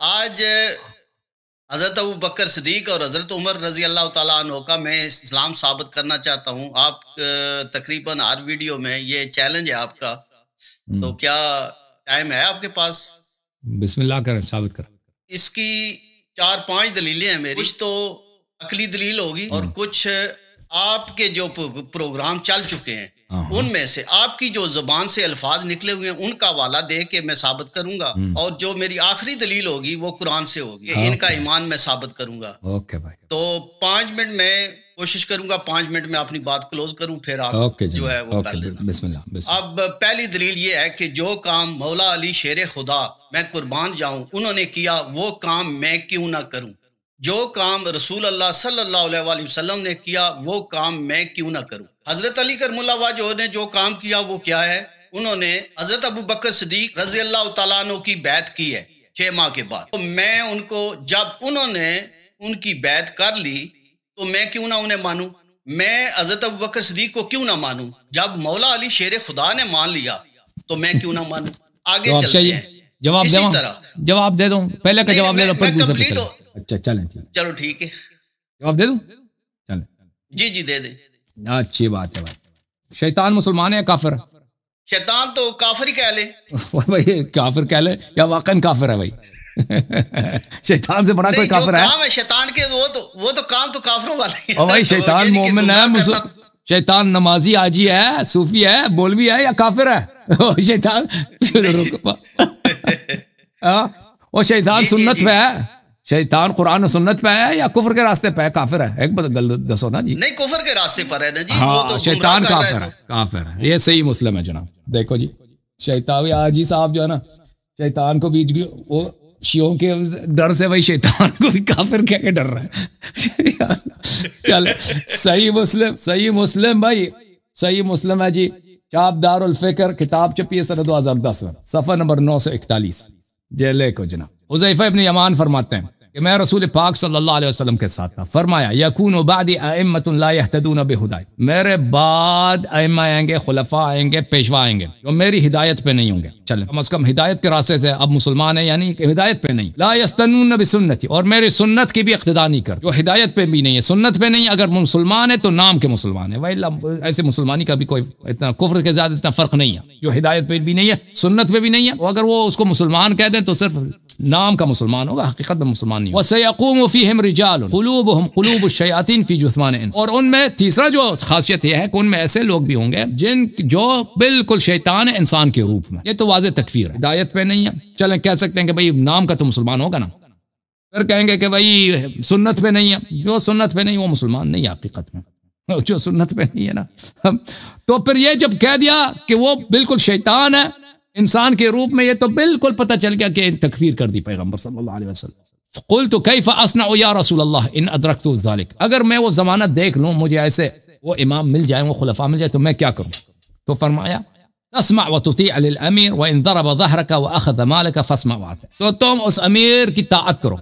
آج حضرت ابو بکر صدیق اور حضرت عمر رضی اللہ تعالیٰ عنہ کا میں اسلام ثابت کرنا چاہتا ہوں آپ تقریباً ہر ویڈیو میں یہ چیلنج ہے آپ کا تو کیا ٹائم ہے آپ کے پاس بسم اللہ کریں ثابت کریں اس کی چار پانچ دلیلیں ہیں میری کچھ تو عقلی دلیل ہوگی اور کچھ آپ کے جو پروگرام چل چکے ہیں ہاں، ہاں۔ ان میں سے آپ کی جو زبان سے الفاظ نکلے ہوئے ہیں ان کا والا دے کے میں ثابت کروں گا اور جو میری آخری دلیل ہوگی وہ قرآن سے ہوگی ہاں۔ ان کا ایمان میں ثابت کروں گا تو پانچ منٹ میں کوشش کروں گا پانچ منٹ میں اپنی بات کلوز کروں پھر آپ جی، جو ہے وہ اب پہلی دلیل یہ ہے کہ جو کام مولا علی شیر خدا میں قربان جاؤں انہوں نے کیا وہ کام میں کیوں نہ کروں جو کام رسول اللہ صلی اللہ علیہ وآلہ وسلم نے کیا وہ کام میں کیوں نہ کروں حضرت علی کرم اللہ واجہ نے جو کام کیا وہ کیا ہے انہوں نے حضرت ابو بکر صدیق رضی اللہ تعالیٰ عنہ کی بیعت کی ہے چھ ماہ کے بعد تو میں ان کو جب انہوں نے ان کی بیعت کر لی تو میں کیوں نہ انہیں مانوں میں حضرت ابو بکر صدیق کو کیوں نہ مانوں جب مولا علی شیر خدا نے مان لیا تو میں کیوں نہ مانوں آگے چلتے ہیں جواب دے دوں پہلے کا جواب دے دوں پھر دوسرے پہلے اچھا چلیں چلو ٹھیک ہے جی، جی، اچھی بات ہے شیطان مسلمان یا کافر ہے ہے سے بڑا کوئی کافر کے وہ تو وہ تو تو کام کافروں شیطان نمازی آجی ہے صوفی ہے بولوی ہے یا کافر ہے وہ شیطان سنت ہے شیطان قرآن و سنت پہ ہے یا کفر کے راستے پہ ہے کافر ہے ایک بدل دسو نا جی نہیں کفر کے راستے پر ہے نا جی ہاں شیطان کافر ہے کافر ہے یہ صحیح مسلم ہے جناب دیکھو جی بھی آجی صاحب جو ہے نا شیطان کو بیچ گیے وہ شیعوں کے ڈر سے بھائی شیطان کو بھی کافر کہہ کے ڈر رہا چل صحیح مسلم صحیح مسلم بھائی صحیح مسلم ہے جی چاپ دار الفکر کتاب ہے سن دو ہزار دس میں نمبر نو سو اکتالیس جے جی، لے کو جناب حضیفہ ابن یمان فرماتے ہیں کہ میں رسول پاک صلی اللہ علیہ وسلم کے ساتھ تھا فرمایا میرے بعد آئیں آئیں آئیں گے گے گے پیشوا جو میری ہدایت پہ نہیں ہوں گے چلے کم از کم ہدایت کے راستے سے اب مسلمان ہیں یعنی کہ ہدایت پہ نہیں لا یستنون بسنتی اور میری سنت کی بھی اقتدا نہیں کر جو ہدایت پہ بھی نہیں ہے سنت پہ نہیں اگر مسلمان ہے تو نام کے مسلمان ہے مسلمانی کا بھی کوئی اتنا کفر کے زیادہ اتنا فرق نہیں ہے جو ہدایت پہ بھی نہیں ہے سنت پہ بھی نہیں ہے اگر وہ اس کو مسلمان کہہ دیں تو صرف نام کا مسلمان ہوگا حقیقت میں مسلمان نہیں رجال قلوبہم قلوب الشیاطین فی انس اور ان میں تیسرا جو خاصیت یہ ہے کہ ان میں ایسے لوگ بھی ہوں گے جن جو بالکل شیطان ہے انسان کے روپ میں یہ تو واضح تکفیر ہے ہدایت پہ نہیں ہے چلیں کہہ سکتے ہیں کہ بھئی نام کا تو مسلمان ہوگا نا پھر کہیں گے کہ بھئی سنت پہ نہیں ہے جو سنت پہ نہیں وہ مسلمان نہیں حقیقت میں جو سنت پہ نہیں ہے نا تو پھر یہ جب کہہ دیا کہ وہ بالکل شیطان ہے انسان کے روپ میں یہ تو بالکل پتہ چل گیا کہ تکفیر کر دی پیغمبر صلی اللہ علیہ وسلم قل تو کیف کیفاسن یا رسول اللہ ان ادرکت اگر میں وہ زمانہ دیکھ لوں مجھے ایسے وہ امام مل جائے وہ خلفاء مل جائے تو میں کیا کروں تو فرمایا نسما وطوطی المیر و اندر وظہر کا وہ احدمال کا تو تم اس امیر کی طاعت کرو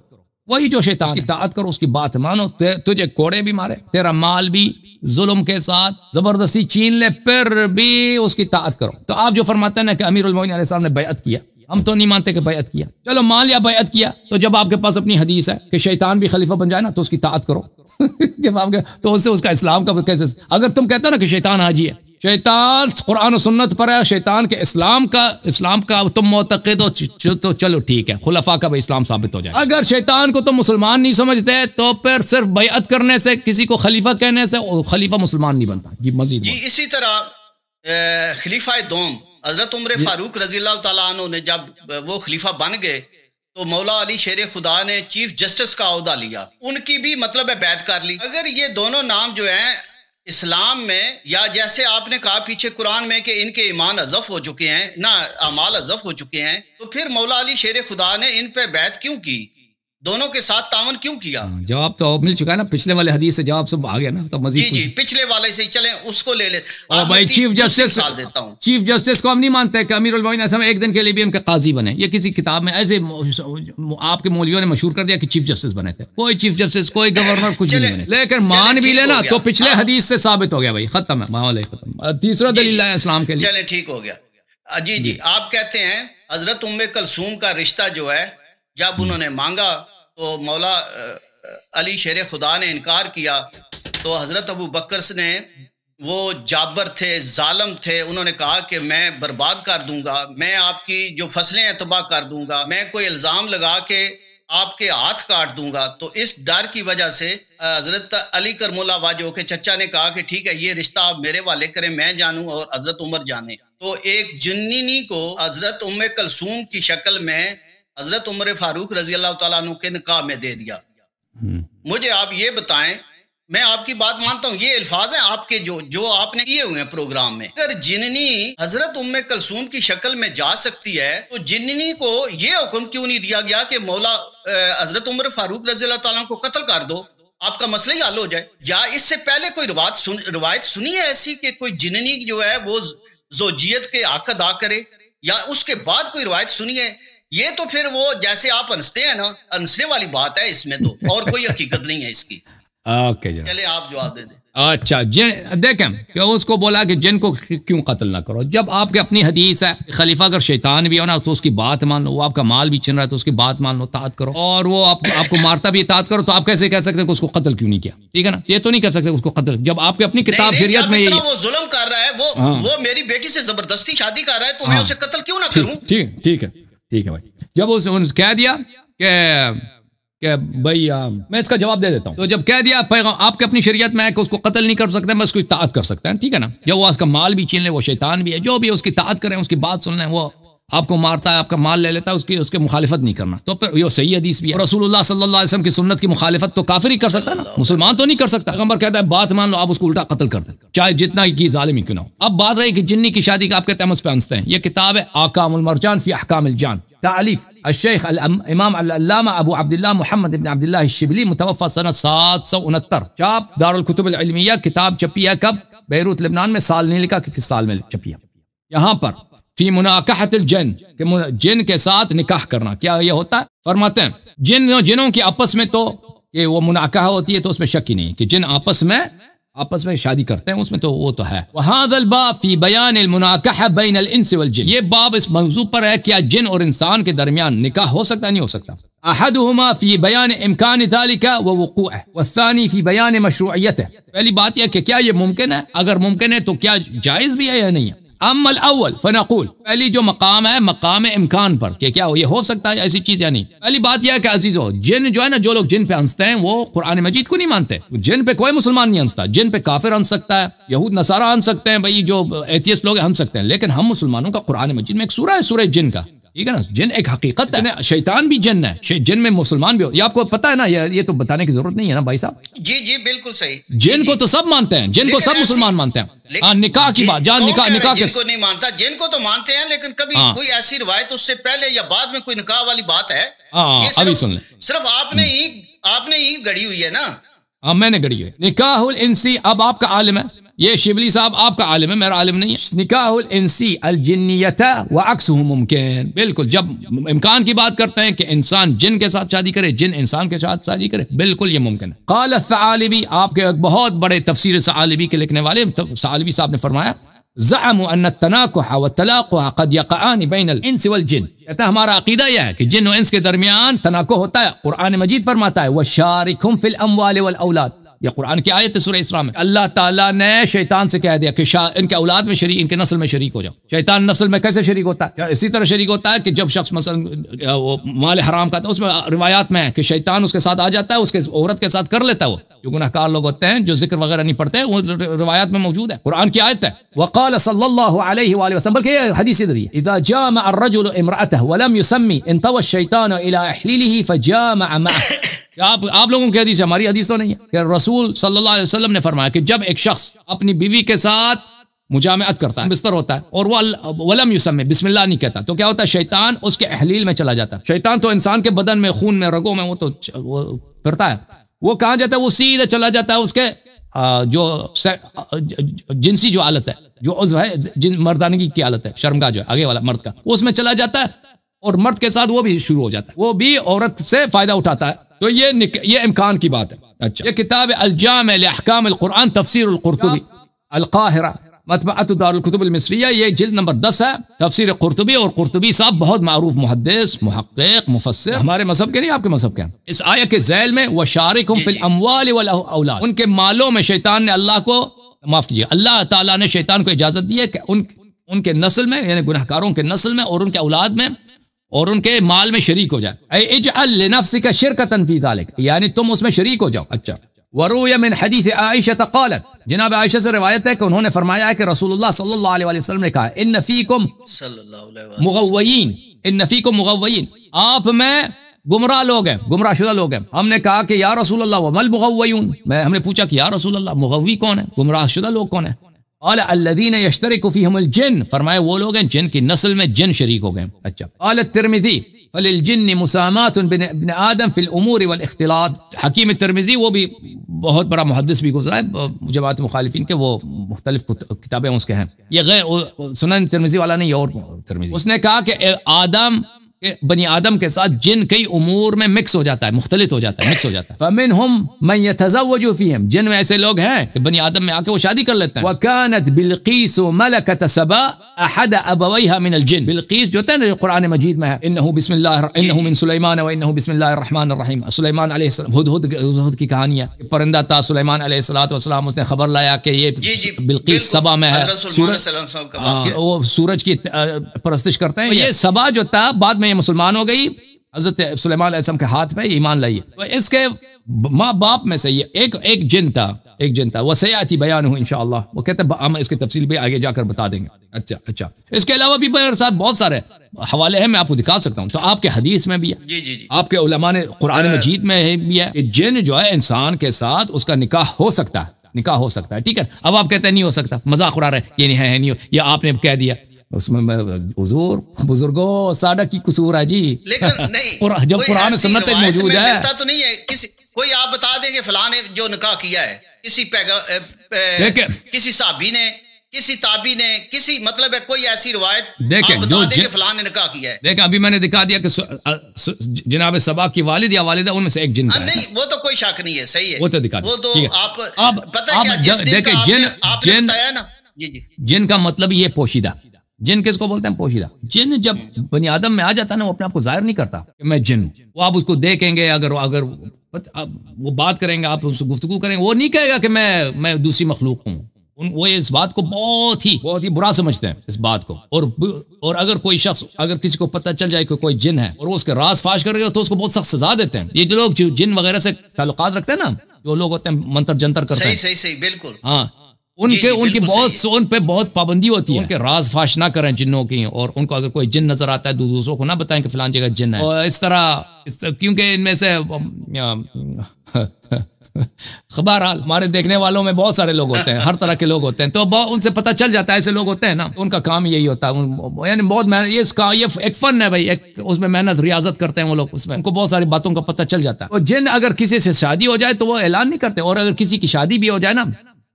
وہی جو شیطان کی طاعت کرو اس کی بات مانو تجھے کوڑے بھی مارے تیرا مال بھی ظلم کے ساتھ زبردستی چین لے پھر بھی اس کی طاعت کرو تو آپ جو فرماتے ہیں کہ امیر علم علیہ السلام نے بیعت کیا ہم تو نہیں مانتے کہ بیعت کیا چلو مال یا بیعت کیا تو جب آپ کے پاس اپنی حدیث ہے کہ شیطان بھی خلیفہ بن جائے نا تو اس کی طاعت کرو جب آپ کے تو اس سے اس کا اسلام کا کیسے اگر تم کہتے نا کہ شیطان حاجی ہے شیطان قرآن و سنت پر ہے شیطان کے اسلام کا اسلام کا تم معتقد ہو تو چلو ٹھیک ہے خلفاء کا بھی اسلام ثابت ہو جائے اگر شیطان کو تم مسلمان نہیں سمجھتے تو پھر صرف بیعت کرنے سے کسی کو خلیفہ کہنے سے خلیفہ مسلمان نہیں بنتا جی مزید جی اسی طرح خلیفہ دوم حضرت عمر جی فاروق رضی اللہ تعالیٰ عنہ نے جب وہ خلیفہ بن گئے تو مولا علی شیر خدا نے چیف جسٹس کا عہدہ لیا ان کی بھی مطلب ہے بیعت کر لی اگر یہ دونوں نام جو ہیں اسلام میں یا جیسے آپ نے کہا پیچھے قرآن میں کہ ان کے ایمان اضف ہو چکے ہیں نہ اعمال اضف ہو چکے ہیں تو پھر مولا علی شیر خدا نے ان پہ بیت کیوں کی دونوں کے ساتھ تعاون کیوں کیا ہاں، جواب تو مل چکا ہے نا پچھلے والے حدیث سے جواب سب آ گیا نا تو مزید جی جی پچھلے والے سے چلیں اس کو لے لیتے بھائی چیف جسٹس سال دیتا ہوں چیف جسٹس کو ہم نہیں مانتے کہ امیر البین ایسا ایک دن کے لیے بھی ان کے قاضی بنے یہ کسی کتاب میں ایسے آپ کے مولیوں نے مشہور کر دیا کہ چیف جسٹس بنے تھے کوئی چیف جسٹس کوئی گورنر کچھ نہیں بنے لیکن مان بھی لینا تو پچھلے حدیث سے ثابت ہو گیا بھائی ختم ہے ختم تیسرا جی، دلیل ہے اسلام کے لیے چلے ٹھیک ہو گیا جی،, جی جی آپ کہتے ہیں حضرت ام کلثوم کا رشتہ جو ہے جب انہوں نے مانگا تو مولا علی شیر خدا نے انکار کیا تو حضرت ابو بکرس نے وہ جابر تھے ظالم تھے انہوں نے کہا کہ میں برباد کر دوں گا میں آپ کی جو فصلیں تباہ کر دوں گا میں کوئی الزام لگا کے آپ کے ہاتھ کاٹ دوں گا تو اس ڈر کی وجہ سے حضرت علی کرم اللہ واجو کے چچا نے کہا کہ ٹھیک ہے یہ رشتہ آپ میرے والے کریں میں جانوں اور حضرت عمر جانے تو ایک جننی کو حضرت ام کلسوم کی شکل میں حضرت عمر فاروق رضی اللہ تعالیٰ عنہ کے نکاح میں دے دیا مجھے آپ یہ بتائیں میں آپ کی بات مانتا ہوں یہ الفاظ ہیں آپ کے جو جو آپ نے کیے ہوئے ہیں پروگرام میں اگر جننی حضرت ام کلثوم کی شکل میں جا سکتی ہے تو جننی کو یہ حکم کیوں نہیں دیا گیا کہ مولا حضرت عمر فاروق رضی اللہ تعالیٰ کو قتل کر دو آپ کا مسئلہ ہی حل ہو جائے یا اس سے پہلے کوئی روایت سن, روایت سنی ہے ایسی کہ کوئی جننی جو ہے وہ زوجیت کے حق ادا کرے یا اس کے بعد کوئی روایت سنی ہے یہ تو پھر وہ جیسے آپ ہیں نا والی بات ہے اس میں تو اور کوئی حقیقت نہیں ہے اس کی جی۔ چلے آپ جو اچھا جن اس کو بولا کہ جن کو کیوں قتل نہ کرو جب آپ کے اپنی حدیث ہے خلیفہ اگر شیطان بھی ہو نا تو اس کی بات مان لو وہ آپ کا مال بھی چن رہا ہے تو اس کی بات مان لو تا کرو اور وہ آپ آپ کو مارتا بھی اطاعت کرو تو آپ کیسے کہہ سکتے ہیں کہ اس کو قتل کیوں نہیں کیا ٹھیک ہے نا یہ تو نہیں کہہ سکتے اس کو قتل جب آپ کی اپنی کتاب شریعت میں ظلم کر رہا ہے ہاں۔ وہ میری بیٹی سے زبردستی شادی کر رہا ہے تو میں ہاں۔ اسے قتل کیوں نہ کروں ٹھیک ٹھیک ہے ٹھیک ہے بھائی جب اس نے کہہ دیا کہ بھائی میں اس کا جواب دے دیتا ہوں تو جب کہہ دیا پیغام آپ کے اپنی شریعت میں ہے کہ اس کو قتل نہیں کر سکتے میں اس کو اطاعت کر سکتا ہے ٹھیک ہے نا جب وہ اس کا مال بھی چین لے وہ شیطان بھی ہے جو بھی اس کی اطاعت کریں اس کی بات سن لیں وہ آپ کو مارتا ہے آپ کا مال لے لیتا ہے اس کی اس کے مخالفت نہیں کرنا تو پھر یہ صحیح حدیث بھی ہے رسول اللہ صلی اللہ علیہ وسلم کی سنت کی مخالفت تو کافر ہی کر سکتا ہے نا مسلمان تو نہیں کر سکتا پیغمبر کہتا ہے بات مان لو آپ اس کو الٹا قتل کر دیں چاہے جتنا کی ظالمی کیوں نہ ہو اب بات رہی کہ جنی کی شادی کا آپ کے تمس پہ ہنستے ہیں یہ کتاب ہے آکام المرجان فی احکام الجان تعلیف الشیخ امام علامہ ابو عبداللہ محمد ابن عبداللہ شبلی متوفہ سنہ سات سو انتر چاپ دارالکتب العلمیہ کتاب چپیا کب بیروت لبنان میں سال نہیں لکھا کہ کس سال میں چپیا یہاں پر فی مناکحت الجن کہ جن کے ساتھ نکاح کرنا کیا یہ ہوتا ہے فرماتے ہیں جن جنوں کی آپس میں تو کہ وہ منعقہ ہوتی ہے تو اس میں شک ہی نہیں کہ جن آپس میں آپس میں شادی کرتے ہیں اس میں تو وہ تو ہے فی بیان بین الانس والجن یہ باب اس موضوع پر ہے کیا جن اور انسان کے درمیان نکاح ہو سکتا نہیں ہو سکتا عہد فی بیان امکان ذالک والثانی فی بیان ہے پہلی بات یہ کہ کیا یہ ممکن ہے اگر ممکن ہے تو کیا جائز بھی ہے یا نہیں ہے اما الاول فنقول پہلی جو مقام ہے مقام امکان پر کہ کیا ہو یہ ہو سکتا ہے ایسی چیز یا نہیں پہلی بات یہ ہے کہ عزیزو جن جو ہے نا جو لوگ جن پہ ہنستے ہیں وہ قرآن مجید کو نہیں مانتے جن پہ کوئی مسلمان نہیں ہنستا جن پہ کافر ہنس سکتا ہے یہود نصارہ ہنس سکتے ہیں بھائی جو ایتھیس لوگ ہنس سکتے ہیں لیکن ہم مسلمانوں کا قرآن مجید میں ایک سورہ ہے سورہ جن کا ٹھیک ہے نا جن ایک حقیقت ہے شیطان بھی جن ہے جن میں مسلمان بھی ہو یہ آپ کو پتا ہے نا یہ تو بتانے کی ضرورت نہیں ہے نا بھائی صاحب جی جی بالکل صحیح جن کو تو سب مانتے ہیں جن کو سب مسلمان مانتے ہیں ہاں نکاح کی بات جان نکاح نکاح کو نہیں مانتا جن کو تو مانتے ہیں لیکن کبھی ہاں۔ کوئی ایسی روایت اس سے پہلے یا بعد میں کوئی نکاح والی بات ہے ہاں، ابھی سن لیں صرف آپ نے ہی آپ نے ہی گڑی ہوئی ہے نا ہاں میں نے گڑی ہوئی نکاح الانسی اب آپ کا عالم ہے یہ شبلی صاحب آپ کا عالم ہے میرا عالم نہیں ہے نکاح الانسی الجنیت و ممکن بالکل جب امکان کی بات کرتے ہیں کہ انسان جن کے ساتھ شادی کرے جن انسان کے ساتھ شادی کرے بالکل یہ ممکن ہے قال الثعالبی آپ کے بہت بڑے تفسیر ثعالبی کے لکھنے والے ثعالبی صاحب نے فرمایا زعم ان قد یقعان الانس والجن کہتا ہمارا عقیدہ یہ ہے کہ جن و انس کے درمیان تناخو ہوتا ہے قرآن مجید فرماتا ہے وہ شارخ والے اولاد یا قرآن کی آیت ہے سورہ اسرا میں اللہ تعالیٰ نے شیطان سے کہہ دیا کہ شا... ان کے اولاد میں شریک ان کے نسل میں شریک ہو جاؤ شیطان نسل میں کیسے شریک ہوتا ہے اسی طرح شریک ہوتا ہے کہ جب شخص مثلا وہ مال حرام کا تھا اس میں روایات میں ہے کہ شیطان اس کے ساتھ آ جاتا ہے اس کے عورت کے ساتھ کر لیتا ہے وہ جو گناہ کار لوگ ہوتے ہیں جو ذکر وغیرہ نہیں پڑھتے وہ روایات میں موجود ہے قرآن کی آیت ہے وقال صلی اللہ علیہ وآلہ وسلم بلکہ حدیث ادھر ہے اذا جامع الرجل امرأته ولم يسمي انتوى الشيطان الى احلیله فجامع معه آپ آپ لوگوں کی حدیث ہے ہماری حدیث تو نہیں ہے کہ رسول صلی اللہ علیہ وسلم نے فرمایا کہ جب ایک شخص اپنی بیوی کے ساتھ مجامعت کرتا ہے بستر ہوتا ہے اور وہ ولم بسم اللہ نہیں کہتا تو کیا ہوتا ہے شیطان اس کے احلیل میں چلا جاتا ہے شیطان تو انسان کے بدن میں خون میں رگوں میں وہ تو پھرتا ہے وہ کہاں جاتا ہے وہ سیدھے چلا جاتا ہے اس کے جو جنسی جو عالت ہے جو عضو ہے مردانگی کی عالت ہے شرمگاہ جو ہے آگے والا مرد کا اس میں چلا جاتا ہے اور مرد کے ساتھ وہ بھی شروع ہو جاتا ہے وہ بھی عورت سے فائدہ اٹھاتا ہے تو یہ نک... یہ امکان کی بات ہے اچھا یہ کتاب الجامع احکام القرآن تفسیر القرطبی القاہرہ مطبعۃ دار القتب المصریہ یہ جلد نمبر دس ہے تفسیر قرطبی اور قرطبی صاحب بہت معروف محدث محقق مفسر ہمارے مذہب کے نہیں آپ کے مذہب کے ہیں اس آیہ کے ذیل میں وشارکم فی الاموال والاولاد ان کے مالوں میں شیطان نے اللہ کو معاف کیجیے اللہ تعالیٰ نے شیطان کو اجازت دی ہے کہ ان ان کے نسل میں یعنی گناہ کاروں کے نسل میں اور ان کے اولاد میں اور ان کے مال میں شریک ہو جائے فی ذلک یعنی تم اس میں شریک ہو جاؤ اچھا من قالت جناب عائشہ سے روایت ہے کہ انہوں نے فرمایا ہے کہ رسول اللہ صلی اللہ علیہ وسلم نے کہا ان ان فیکم مغوین آپ میں گمراہ لوگ ہیں گمراہ شدہ لوگ ہیں ہم نے کہا کہ یا رسول اللہ ومل مغوین میں ہم نے پوچھا کہ یا رسول اللہ مغوی کون ہے گمراہ شدہ لوگ کون ہیں قال الذین یشترک فیهم الجن فرمائے وہ لوگ ہیں جن کی نسل میں جن شریک ہو گئے اچھا قال الترمذي فللجن مسامات آدم في الامور والاختلاط حکیم ترمیزی وہ بھی بہت بڑا محدث بھی گزرا ہے جماعت مخالفین کے وہ مختلف کتابیں اس کے ہیں یہ غیر سنن ترمذی والا نہیں اور ترمذی اس نے کہا کہ آدم بنی آدم کے ساتھ جن کئی امور میں مکس ہو جاتا ہے مختلف ہو جاتا ہے مکس ہو جاتا ہے فمنہم من یتزوج فیہم جن میں ایسے لوگ ہیں کہ بنی آدم میں آ کے وہ شادی کر لیتے ہیں وکانت بلقیس ملکۃ سبا احد ابویھا من الجن بلقیس جو ہے نا قرآن مجید میں ہے انه بسم اللہ انه من سلیمان و بسم اللہ الرحمن الرحیم سلیمان علیہ السلام ہد ہد ہود کی کہانی ہے پرندہ تھا سلیمان علیہ الصلوۃ والسلام اس نے خبر لایا کہ یہ جی، جی، بلقیس سبا میں ہے سورج سورج کی پرستش کرتے ہیں یہ سبا جو تھا بعد میں مسلمان ہو گئی حضرت سلیمان علیہ السلام کے ہاتھ پہ ایمان لائیے تو اس کے ماں باپ میں سے یہ ایک ایک جن تھا ایک جن تھا وہ سیاحتی بیان ہوں انشاءاللہ وہ کہتے ہیں ہم اس کی تفصیل بھی آگے جا کر بتا دیں گے اچھا اچھا اس کے علاوہ بھی بہر ساتھ بہت سارے حوالے ہیں میں آپ کو دکھا سکتا ہوں تو آپ کے حدیث میں بھی ہے جی جی جی آپ کے علماء نے قرآن ہاں۔ مجید میں بھی ہے کہ جن جو ہے انسان کے ساتھ اس کا نکاح ہو سکتا ہے نکاح ہو سکتا ہے ٹھیک ہے اب آپ کہتے ہیں نہیں ہو سکتا مذاق اڑا رہے یہ نہیں ہے نہیں ہو یہ آپ نے کہہ دیا اس میں میں حضور بزرگو ساڈا کی قصور ہے جی لیکن نہیں جب قرآن سنت موجود ہے ملتا تو نہیں ہے کسی کوئی آپ بتا دیں کہ فلاں نے جو نکاح کیا ہے کسی پیغ کسی صحابی نے کسی تابی نے کسی مطلب ہے کوئی ایسی روایت دیکھیں بتا دیں کہ فلاں نے نکاح کیا ہے دیکھیں ابھی میں نے دکھا دیا کہ جناب سبا کی والد یا والدہ ان میں سے ایک جن ہاں، کا نہیں وہ تو کوئی شک نہیں ہے صحیح ہے وہ تو دکھا وہ تو آپ پتہ کیا جس دن کا آپ نے بتایا نا جی، جی۔ جن کا مطلب یہ پوشیدہ جن کس کو بولتے ہیں پوشیدہ جن جب بنی آدم میں آ جاتا ہے وہ اپنے آپ کو ظاہر نہیں کرتا کہ میں جن وہ آپ اس کو دیکھیں گے اگر اگر وہ بات کریں گے آپ اس گفتگو کریں گے وہ نہیں کہے گا کہ میں میں دوسری مخلوق ہوں وہ اس بات کو بہت ہی بہت ہی برا سمجھتے ہیں اس بات کو اور اور اگر کوئی شخص اگر کسی کو پتہ چل جائے کہ کوئی جن ہے اور وہ اس کے راز فاش کر گیا تو اس کو بہت سخت سزا دیتے ہیں یہ جو لوگ جن وغیرہ سے تعلقات رکھتے ہیں نا جو لوگ ہوتے ہیں منتر جنتر کرتے ہیں صحیح صحیح بالکل ہاں ان جی، کے جی، ان کی بہت سون ان پہ بہت پابندی ہوتی ہے راز فاش نہ کریں جنوں کی اور ان کو اگر کوئی جن نظر آتا ہے دوسروں کو نہ بتائیں کہ فلان جگہ جن ہے اس طرح کیونکہ ان میں سے خبر حال ہمارے دیکھنے والوں میں بہت سارے لوگ ہوتے ہیں ہر طرح کے لوگ ہوتے ہیں تو ان سے پتہ چل جاتا ہے ایسے لوگ ہوتے ہیں نا ان کا کام یہی ہوتا ہے یعنی بہت محنت یہ ایک فن ہے بھائی ایک اس میں محنت ریاضت کرتے ہیں وہ لوگ اس میں ان کو بہت ساری باتوں کا پتہ چل جاتا ہے جن اگر کسی سے شادی ہو جائے تو وہ اعلان نہیں کرتے اور اگر کسی کی شادی بھی ہو جائے نا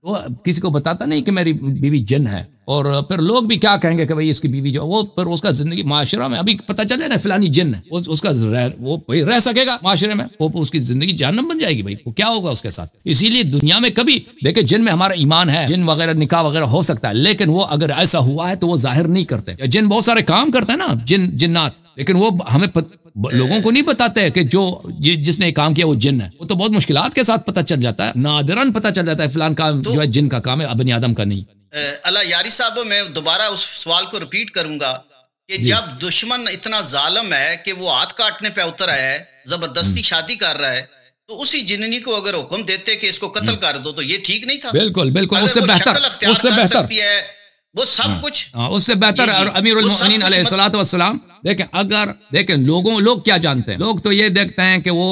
وہ کسی کو بتاتا نہیں کہ میری بیوی جن ہے اور پھر لوگ بھی کیا کہیں گے کہ بھائی اس کی بیوی جو وہ پھر اس کا زندگی معاشرہ میں ابھی پتہ چل جائے فلانی جن ہے اس کا رہ وہ رہ سکے گا معاشرے میں وہ اس کی زندگی جہنم بن جائے گی بھائی وہ کیا ہوگا اس کے ساتھ اسی لیے دنیا میں کبھی دیکھیں جن میں ہمارا ایمان ہے جن وغیرہ نکاح وغیرہ ہو سکتا ہے لیکن وہ اگر ایسا ہوا ہے تو وہ ظاہر نہیں کرتے جن بہت سارے کام کرتے ہیں نا جن جنات لیکن وہ ہمیں پت... لوگوں کو نہیں بتاتے کہ جو جس نے کام کیا وہ جن ہے وہ تو بہت مشکلات کے ساتھ پتہ چل جاتا ہے نادرن پتہ چل جاتا ہے فلان کام جو ہے جن کا کام ہے ابن آدم کا نہیں اللہ یاری صاحب میں دوبارہ اس سوال کو رپیٹ کروں گا کہ جی۔ جب دشمن اتنا ظالم ہے کہ وہ ہاتھ کاٹنے پہ اتر آیا ہے زبردستی شادی کر رہا ہے تو اسی جننی کو اگر حکم دیتے کہ اس کو قتل کر دو تو یہ ٹھیک نہیں تھا بالکل بالکل اس اس سے سے بہتر بہتر وہ سب ہاں، کچھ ہاں، اس سے بہتر جی، امیر المؤمنین علیہ الصلوۃ والسلام دیکھیں اگر دیکھیں لوگوں لوگ کیا جانتے ہیں لوگ تو یہ دیکھتے ہیں کہ وہ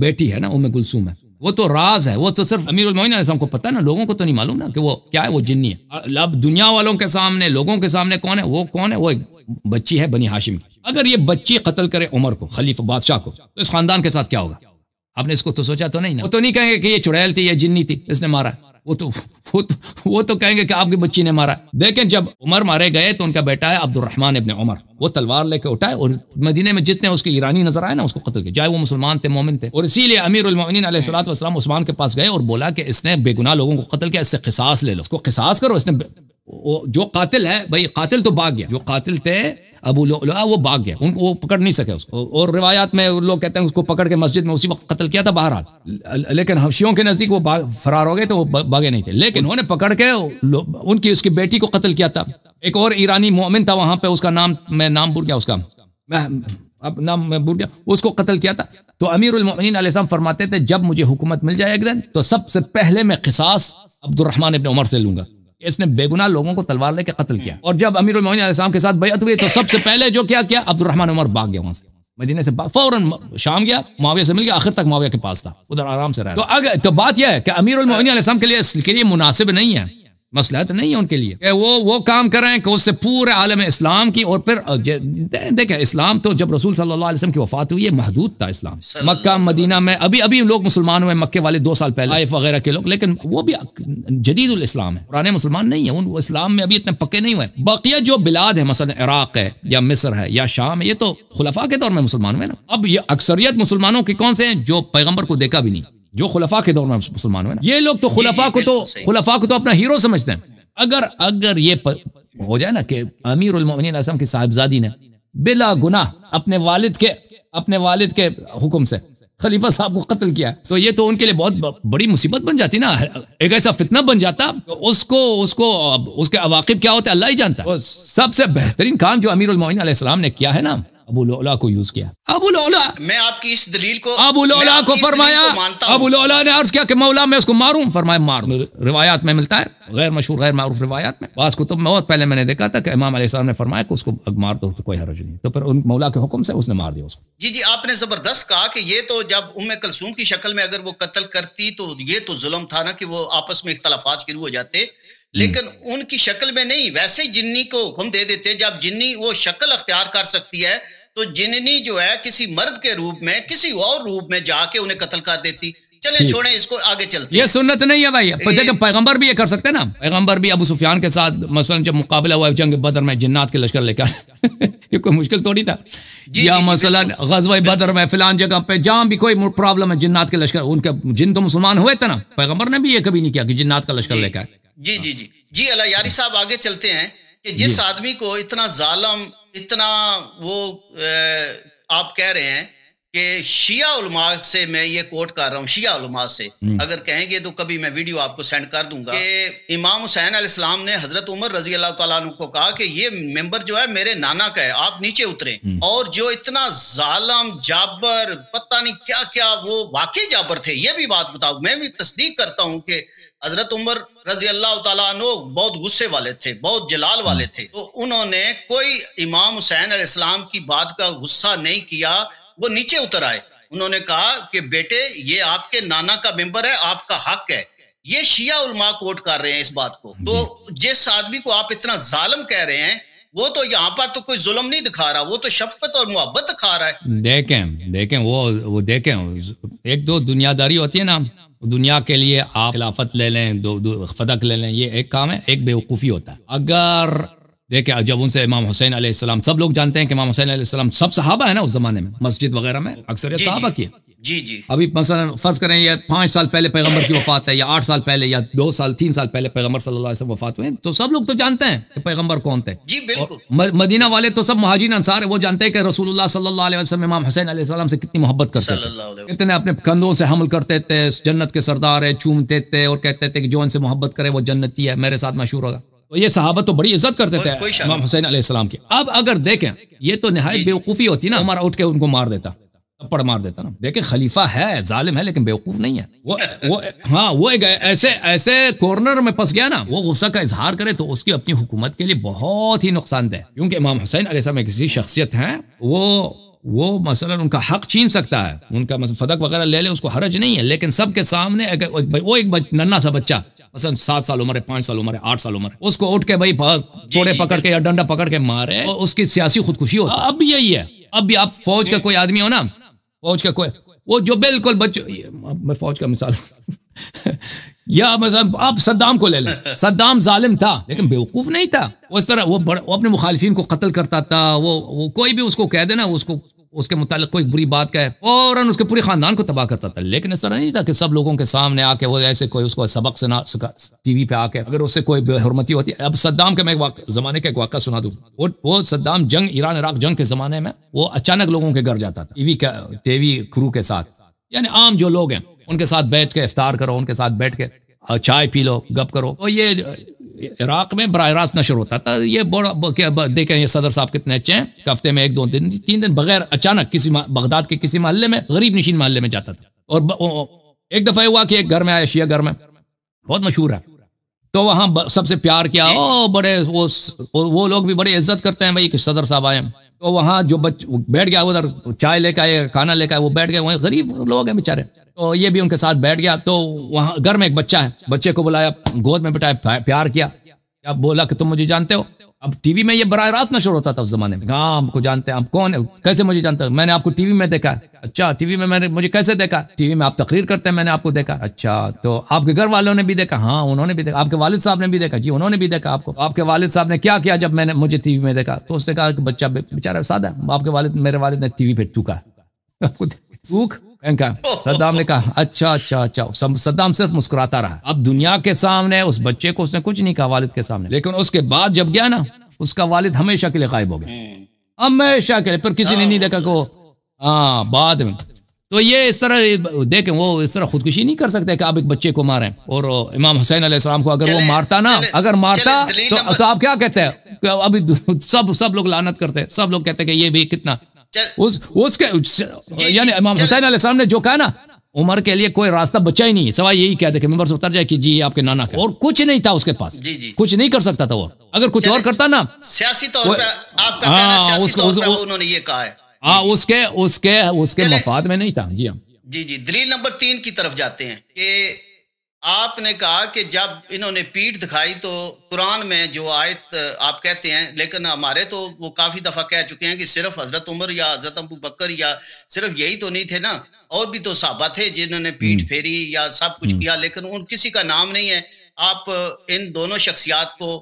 بیٹی ہے نا ام کلثوم ہے وہ تو راز ہے وہ تو صرف امیر المعین علیہ السلام کو پتہ نا لوگوں کو تو نہیں معلوم نا کہ وہ کیا ہے وہ جنی ہے اب دنیا والوں کے سامنے لوگوں کے سامنے کون ہے وہ کون ہے وہ ایک بچی ہے بنی ہاشم کی اگر یہ بچی قتل کرے عمر کو خلیف بادشاہ کو تو اس خاندان کے ساتھ کیا ہوگا آپ نے اس کو تو سوچا تو نہیں نا وہ تو نہیں کہیں گے کہ یہ چڑیل تھی یہ جنی تھی اس نے مارا وہ تو وہ تو آپ کی بچی نے مارا دیکھیں جب عمر مارے گئے تو ان کا بیٹا ہے عبد الرحمان وہ تلوار لے کے اٹھائے اور مدینے میں جتنے اس کی ایرانی نظر آئے نا اس کو قتل کیا جائے وہ مسلمان تھے مومن تھے اور اسی لیے امیر المومنین علیہ السلام وسلم عثمان کے پاس گئے اور بولا کہ اس نے بے گناہ لوگوں کو قتل کیا اس سے قصاص لے لو اس کو قصاص کرو اس نے جو قاتل ہے بھائی قاتل تو باغ گیا جو قاتل تھے ابو لو وہ بھاگ گیا ان کو وہ پکڑ نہیں سکے اس کو اور روایات میں لوگ کہتے ہیں اس کو پکڑ کے مسجد میں اسی وقت قتل کیا تھا لیکن حفشیوں کے نزدیک وہ فرار ہو گئے وہ بھاگے نہیں تھے لیکن انہوں نے پکڑ کے ان کی اس کی بیٹی کو قتل کیا تھا ایک اور ایرانی مومن تھا وہاں پہ اس کا نام میں نام بھول گیا اس کا اب نام میں بھول گیا اس کو قتل کیا تھا تو امیر المین علیہ السلام فرماتے تھے جب مجھے حکومت مل جائے ایک دن تو سب سے پہلے میں قصاص عبد الرحمن ابن عمر سے لوں گا اس نے بے گناہ لوگوں کو تلوار لے کے قتل کیا اور جب امیر علیہ السلام کے ساتھ بیعت ہوئی تو سب سے پہلے جو کیا کیا عبد الرحمن عمر باغ گیا وہاں سے مدینہ سے فوراً شام گیا معاویہ سے مل گیا آخر تک معاویہ کے پاس تھا ادھر آرام سے رہا تو اگر تو بات یہ ہے کہ امیر علیہ السلام کے لیے اس کے لیے مناسب نہیں ہے مسئلہ تو نہیں ہے ان کے لیے کہ وہ وہ کام کر رہے ہیں کہ اس سے پورے عالم اسلام کی اور پھر دیکھیں اسلام تو جب رسول صلی اللہ علیہ وسلم کی وفات ہوئی ہے محدود تھا اسلام مکہ مدینہ میں ابھی ابھی لوگ مسلمان ہوئے مکے والے دو سال پہلے وغیرہ کے لوگ لیکن وہ بھی جدید الاسلام ہے پرانے مسلمان نہیں ہیں ان اسلام میں ابھی اتنے پکے نہیں ہوئے باقیہ جو بلاد ہے مثلا عراق ہے یا مصر ہے یا شام ہے یہ تو خلفاء کے دور میں مسلمان ہوئے نا اب یہ اکثریت مسلمانوں کے کون سے ہیں جو پیغمبر کو دیکھا بھی نہیں جو خلفاء کے دور میں مسلمان ہوئے نا یہ لوگ تو جی، خلفا کو جی، تو خلفا کو تو اپنا ہیرو سمجھتے ہیں اگر اگر یہ ہو جائے نا کہ امیر کی صاحبزادی نے بلا گناہ اپنے والد کے اپنے والد کے حکم سے خلیفہ صاحب کو قتل کیا تو یہ تو ان کے لیے بہت بڑی مصیبت بن جاتی نا ایک ایسا فتنہ بن جاتا اس کو اس کو اس کے عواقب کیا ہوتے اللہ ہی جانتا ہے سب سے بہترین کام جو امیر المعین علیہ السلام نے کیا ہے نا ابو لولا کو یوز کیا ابو لولا میں آپ کی اس دلیل کو ابو لولا کو فرمایا ابو لولا نے عرض کیا کہ مولا میں اس کو ماروں فرمایا مار روایات میں ملتا ہے غیر مشہور غیر معروف روایات میں بعض کتب میں بہت پہلے میں نے دیکھا تھا کہ امام علیہ السلام نے فرمایا کہ اس کو مار دو تو کوئی حرج نہیں تو پھر ان مولا کے حکم سے اس نے مار دیا اس کو جی جی آپ نے زبردست کہا کہ یہ تو جب ام کلثوم کی شکل میں اگر وہ قتل کرتی تو یہ تو ظلم تھا نا کہ وہ آپس میں اختلافات شروع ہو جاتے لیکن ان کی شکل میں نہیں ویسے جننی کو حکم دے دیتے جب جننی وہ شکل اختیار کر سکتی ہے تو جننی جو ہے کسی مرد کے روپ میں کسی اور روپ میں جا کے انہیں قتل کر دیتی چلیں چھوڑیں اس کو آگے چلتے یہ سنت نہیں ہے بھائی دیکھیں پیغمبر بھی یہ کر سکتے نا پیغمبر بھی ابو سفیان کے ساتھ مثلا جب مقابلہ ہوا جنگ بدر میں جنات کے لشکر لے کر یہ کوئی مشکل توڑی تھا جی، جی، یا جی، مثلا غزوہ بدر میں فلان جگہ پہ جہاں بھی کوئی پرابلم ہے جنات کے لشکر ان کے جن تو مسلمان ہوئے تھے نا پیغمبر نے بھی یہ کبھی نہیں کیا کہ جنات کا لشکر لے کر جی جی جی جی اللہ یاری صاحب آگے چلتے ہیں کہ جس آدمی کو اتنا ظالم اتنا وہ آپ کہہ رہے ہیں کہ شیعہ علماء سے میں یہ کوٹ کر رہا ہوں شیعہ علماء سے اگر کہیں گے تو کبھی میں ویڈیو آپ کو سینڈ کر دوں گا کہ امام حسین علیہ السلام نے حضرت عمر رضی اللہ تعالیٰ عنہ کو کہا کہ یہ ممبر جو ہے میرے نانا کا ہے آپ نیچے اتریں اور جو اتنا ظالم جابر پتہ نہیں کیا کیا وہ واقعی جابر تھے یہ بھی بات بتاؤ میں بھی تصدیق کرتا ہوں کہ حضرت عمر رضی اللہ تعالیٰ عنہ بہت غصے والے تھے بہت جلال والے تھے تو انہوں نے کوئی امام حسین علیہ السلام کی بات کا غصہ نہیں کیا وہ نیچے اتر آئے انہوں نے کہا کہ بیٹے یہ آپ کے نانا کا ممبر ہے آپ کا حق ہے یہ شیعہ علماء کوٹ کر رہے ہیں اس بات کو تو جس آدمی کو آپ اتنا ظالم کہہ رہے ہیں وہ تو یہاں پر تو کوئی ظلم نہیں دکھا رہا وہ تو شفقت اور محبت دکھا رہا ہے دیکھیں دیکھیں وہ, وہ دیکھیں ایک دو دنیا داری ہوتی ہے نا دنیا کے لیے آپ خلافت لے لیں دو دو فدق لے لیں یہ ایک کام ہے ایک بے وقوفی ہوتا ہے اگر دیکھیں جب ان سے امام حسین علیہ السلام سب لوگ جانتے ہیں کہ امام حسین علیہ السلام سب صحابہ ہیں نا اس زمانے میں مسجد وغیرہ میں اکثر یہ جی، جی، صحابہ کی جی جی ابھی مثلا فرض کریں یہ پانچ سال پہلے پیغمبر کی وفات ہے یا آٹھ سال پہلے یا دو سال تین سال پہلے پیغمبر صلی اللہ علیہ وسلم وفات ہوئے تو سب لوگ تو جانتے ہیں کہ پیغمبر کون تھے جی، مدینہ والے تو سب مہاجین انصار ہیں وہ جانتے ہیں کہ رسول اللہ صلی اللہ علیہ وسلم امام حسین علیہ السلام سے کتنی محبت کرتے تھے کتنے اپنے کندھوں سے حمل کرتے تھے جنت کے سردار ہے چومتے تھے اور کہتے تھے کہ جو ان سے محبت کرے وہ جنتی ہے میرے ساتھ مشہور ہوگا تو یہ صحابہ تو بڑی عزت کرتے تھے امام حسین علیہ السلام کی اب اگر دیکھیں یہ تو نہایت جی۔ بے وقوفی ہوتی نا ہمارا مار دیتا مار دیتا نا دیکھیں خلیفہ ہے ظالم ہے بے وقوف نہیں ہے وہ وہ ہاں، وہ وہ ہاں ایسے ایسے میں گیا نا غصہ کا اظہار کرے تو اس کی اپنی حکومت کے لیے بہت ہی نقصان دہ کیونکہ امام حسین علیہ السلام کسی شخصیت ہیں وہ وہ مثلا ان کا حق چھین سکتا ہے ان کا فدق وغیرہ لے لے اس کو حرج نہیں ہے لیکن سب کے سامنے وہ ایک ننا سا بچہ مثلا سات سال عمر ہے پانچ سال عمر ہے آٹھ سال عمر ہے اس کو اٹھ کے بھائی چوڑے جی، جی، پکڑ جی۔ کے یا ڈنڈا پکڑ کے مارے اس کی سیاسی خودکشی ہوتا اب یہی ہے اب بھی آپ فوج کا کوئی آدمی ہو نا فوج کا کوئی وہ جو بالکل بچے میں فوج کا مثال یا مثلا آپ صدام کو لے لیں صدام ظالم تھا لیکن بیوقوف نہیں تھا اس طرح وہ اپنے مخالفین کو قتل کرتا تھا وہ کوئی بھی اس کو کہہ دینا اس کو اس اس کے کے متعلق کوئی بری بات کہے فوراً پورے خاندان کو تباہ کرتا تھا لیکن ایسا نہیں تھا کہ سب لوگوں کے سامنے آ کے وہ ایسے کوئی اس کو سبق ٹی وی پہ آ کے اگر اس سے کوئی بے حرمتی ہوتی ہے اب صدام کے میں واقع سنا دوں وہ صدام جنگ ایران عراق جنگ کے زمانے میں وہ اچانک لوگوں کے گھر جاتا تھا ٹی وی کا ٹی وی کرو کے ساتھ یعنی عام جو لوگ ہیں ان کے ساتھ بیٹھ کے افطار کرو ان کے ساتھ بیٹھ کے چائے پی لو گپ کرو تو یہ عراق میں براہ راست نشر ہوتا تھا یہ بڑا دیکھیں یہ صدر صاحب کتنے اچھے ہیں ہفتے میں ایک دو دن تین دن بغیر اچانک کسی بغداد کے کسی محلے میں غریب نشین محلے میں جاتا تھا اور ایک دفعہ ہوا کہ ایک گھر میں آیا شیعہ گھر میں بہت مشہور ہے تو وہاں سب سے پیار کیا او بڑے وہ لوگ بھی بڑی عزت کرتے ہیں بھائی کہ صدر صاحب آئے تو وہاں جو بچ بیٹھ گیا ادھر چائے لے کے آئے کھانا لے کے آئے وہ بیٹھ گئے وہیں غریب لوگ ہیں بیچارے تو یہ بھی ان کے ساتھ بیٹھ گیا تو وہاں گھر میں ایک بچہ ہے بچے کو بلایا گود میں پیار کیا بولا کہ تم مجھے جانتے ہو اب ٹی وی میں یہ براہ راست نشر ہوتا تھا اس زمانے میں ہاں آپ کو جانتے ہیں آپ کون ہے کیسے مجھے جانتے میں نے آپ کو ٹی وی میں دیکھا اچھا ٹی وی میں میں میں نے مجھے کیسے دیکھا ٹی وی آپ تقریر کرتے ہیں میں نے آپ کو دیکھا اچھا تو آپ کے گھر والوں نے بھی دیکھا ہاں انہوں نے بھی دیکھا آپ کے والد صاحب نے بھی دیکھا جی انہوں نے بھی دیکھا آپ کو آپ کے والد صاحب نے کیا کیا جب میں نے مجھے ٹی وی میں دیکھا تو اس نے کہا کہ بچہ سادہ آپ کے والد میرے والد نے ٹی وی پہ چوکا صدام نے کہا اچھا اچھا اچھا صدام صرف مسکراتا رہا اب دنیا کے سامنے اس بچے کو اس نے کچھ نہیں کہا والد کے سامنے لیکن اس اس کے بعد جب گیا نا کا والد ہمیشہ کے لیے غائب ہو گیا ہمیشہ کے لیے پھر کسی نے نہیں دیکھا کہ وہ ہاں بعد میں تو یہ اس طرح دیکھیں وہ اس طرح خودکشی نہیں کر سکتے کہ آپ ایک بچے کو ماریں اور امام حسین علیہ السلام کو اگر وہ مارتا نا اگر مارتا تو آپ کیا کہتے ہیں ابھی سب سب لوگ لانت کرتے سب لوگ کہتے کہ یہ بھی کتنا جی، جی، یعنی حسین السلام نے جو کہا نا عمر کے لیے کوئی راستہ بچا ہی نہیں سوائے یہی کہہ دے کہ ممبر سے اتر جائے کہ جی آپ کے نانا کا اور کچھ نہیں تھا اس کے پاس جی جی کچھ نہیں کر سکتا تھا وہ اگر کچھ اور یعنی کرتا نا سیاسی طور پہ آپ کا ہاں، انہوں نے یہ کہا ہے ہاں، اس کے مفاد میں نہیں تھا جی ہاں۔ جی جی دلیل نمبر تین کی طرف جاتے ہیں کہ آپ نے کہا کہ جب انہوں نے پیٹھ دکھائی تو قرآن میں جو آیت آپ کہتے ہیں لیکن ہمارے تو وہ کافی دفعہ کہہ چکے ہیں کہ صرف حضرت عمر یا حضرت ابو بکر یا صرف یہی تو نہیں تھے نا اور بھی تو صحابہ تھے جنہوں نے پیٹھ پھیری یا سب کچھ کیا لیکن ان کسی کا نام نہیں ہے آپ ان دونوں شخصیات کو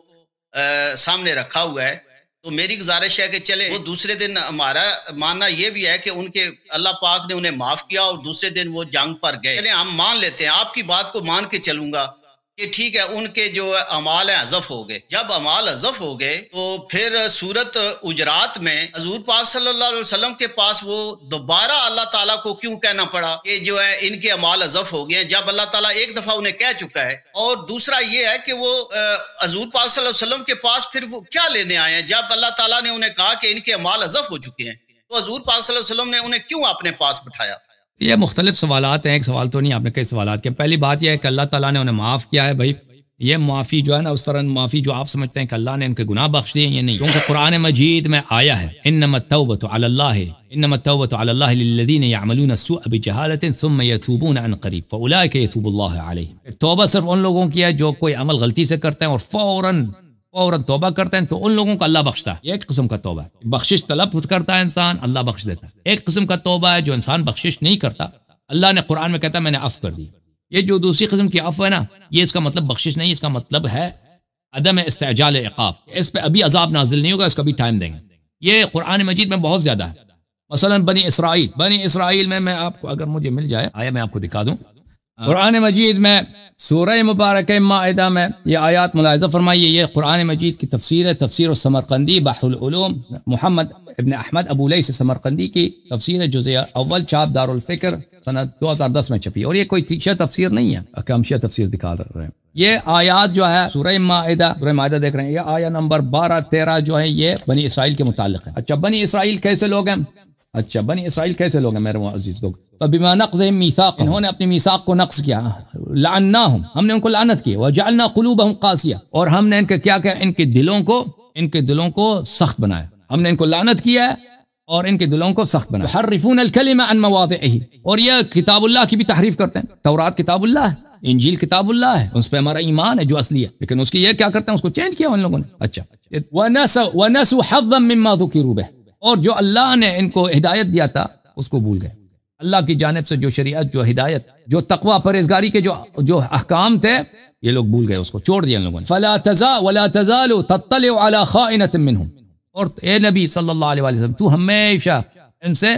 سامنے رکھا ہوا ہے تو میری گزارش ہے کہ چلے وہ دوسرے دن ہمارا ماننا یہ بھی ہے کہ ان کے اللہ پاک نے انہیں معاف کیا اور دوسرے دن وہ جنگ پر گئے چلے ہم مان لیتے ہیں آپ کی بات کو مان کے چلوں گا کہ ٹھیک ہے ان کے جو امال ہو گئے جب امال عزف ہو گئے تو پھر صورت میں حضور پاک صلی اللہ علیہ وسلم کے پاس وہ دوبارہ اللہ تعالیٰ کو کیوں کہنا پڑا کہ جو ہے ان کے امال عزف ہو گئے ہیں جب اللہ تعالیٰ ایک دفعہ انہیں کہہ چکا ہے اور دوسرا یہ ہے کہ وہ حضور پاک صلی اللہ علیہ وسلم کے پاس پھر وہ کیا لینے آئے ہیں جب اللہ تعالیٰ نے انہیں کہا کہ ان کے امال عزف ہو چکے ہیں تو حضور پاک صلی اللہ علیہ وسلم نے انہیں کیوں اپنے پاس بٹھایا یہ مختلف سوالات ہیں ایک سوال تو نہیں آپ نے کئی سوالات کیا پہلی بات یہ ہے کہ اللہ تعالیٰ نے انہیں معاف کیا ہے ہے بھائی یہ یہ معافی معافی جو جو نا اس طرح آپ سمجھتے ہیں کہ اللہ نے ان کے گناہ بخش دیے نہیں کیونکہ قرآن مجید میں آیا ہے ان ان اللہ اللہ اللہ للذین یعملون بجہالت ثم یتوبون عن قریب یتوب توبہ صرف ان لوگوں کی ہے جو کوئی عمل غلطی سے کرتے ہیں اور فوراً فوراً توبہ کرتے ہیں تو ان لوگوں کا اللہ بخشتا ہے ایک قسم کا توبہ ہے بخشش طلب کرتا ہے انسان اللہ بخش دیتا ہے ایک قسم کا توبہ ہے جو انسان بخشش نہیں کرتا اللہ نے قرآن میں کہتا ہے میں نے اف کر دی یہ جو دوسری قسم کی اف ہے نا یہ اس کا مطلب بخشش نہیں اس کا مطلب ہے عدم استعجال عقاب اس پہ ابھی عذاب نازل نہیں ہوگا اس کا بھی ٹائم دیں گے یہ قرآن مجید میں بہت زیادہ ہے مثلا بنی اسرائیل بنی اسرائیل میں میں آپ کو اگر مجھے مل جائے آیا میں آپ کو دکھا دوں قرآن مجید میں سورہ مبارک معاہدہ میں یہ آیات ملاحظہ فرمائیے یہ قرآن مجید کی تفسیر ہے تفسیر و سمر قندی العلوم محمد ابن احمد ابو سے سمرقندی کی تفسیر جز اول چاپ دار الفکر سنہ دو ہزار دس میں چھپی اور یہ کوئی تیشہ تفسیر نہیں ہے کہ ہم شیعہ تفسیر دکھا رہے ہیں یہ آیات جو ہے سورہ معاہدہ دیکھ رہے ہیں یہ آیا نمبر بارہ تیرہ جو ہے یہ بنی اسرائیل کے متعلق ہے اچھا بنی اسرائیل کیسے لوگ ہیں اچھا بنی اسرائیل کیسے لوگ ہیں میرے عزیز لوگ تو بما نقض میثاق انہوں نے اپنی میساق کو نقص کیا لعناہم ہم نے ان کو لعنت کی وجعلنا قلوبہم قاسیہ اور ہم نے ان کے کیا کیا ان کے دلوں کو ان کے دلوں کو سخت بنایا ہم نے ان کو لعنت کیا ہے اور ان کے دلوں کو سخت بنایا حرفون الکلمہ عن مواضعہ اور یہ کتاب اللہ کی بھی تحریف کرتے ہیں تورات کتاب اللہ ہے انجیل کتاب اللہ ہے اس پہ ہمارا ایمان ہے جو اصلی ہے لیکن اس کی یہ کیا کرتے ہیں اس کو چینج کیا ان لوگوں نے اچھا وَنَسُوا حَظًّا مِمَّا ذُكِرُوا بِهِ اور جو اللہ نے ان کو ہدایت دیا تھا اس کو بھول گئے اللہ کی جانب سے جو شریعت جو ہدایت جو تقوا پرہیزگاری کے جو جو احکام تھے یہ لوگ بھول گئے اس کو چھوڑ دیا لوگوں نے فلا تزا ولا تطلع علی منهم اور اے نبی صلی اللہ علیہ وسلم تو ہمیشہ ان سے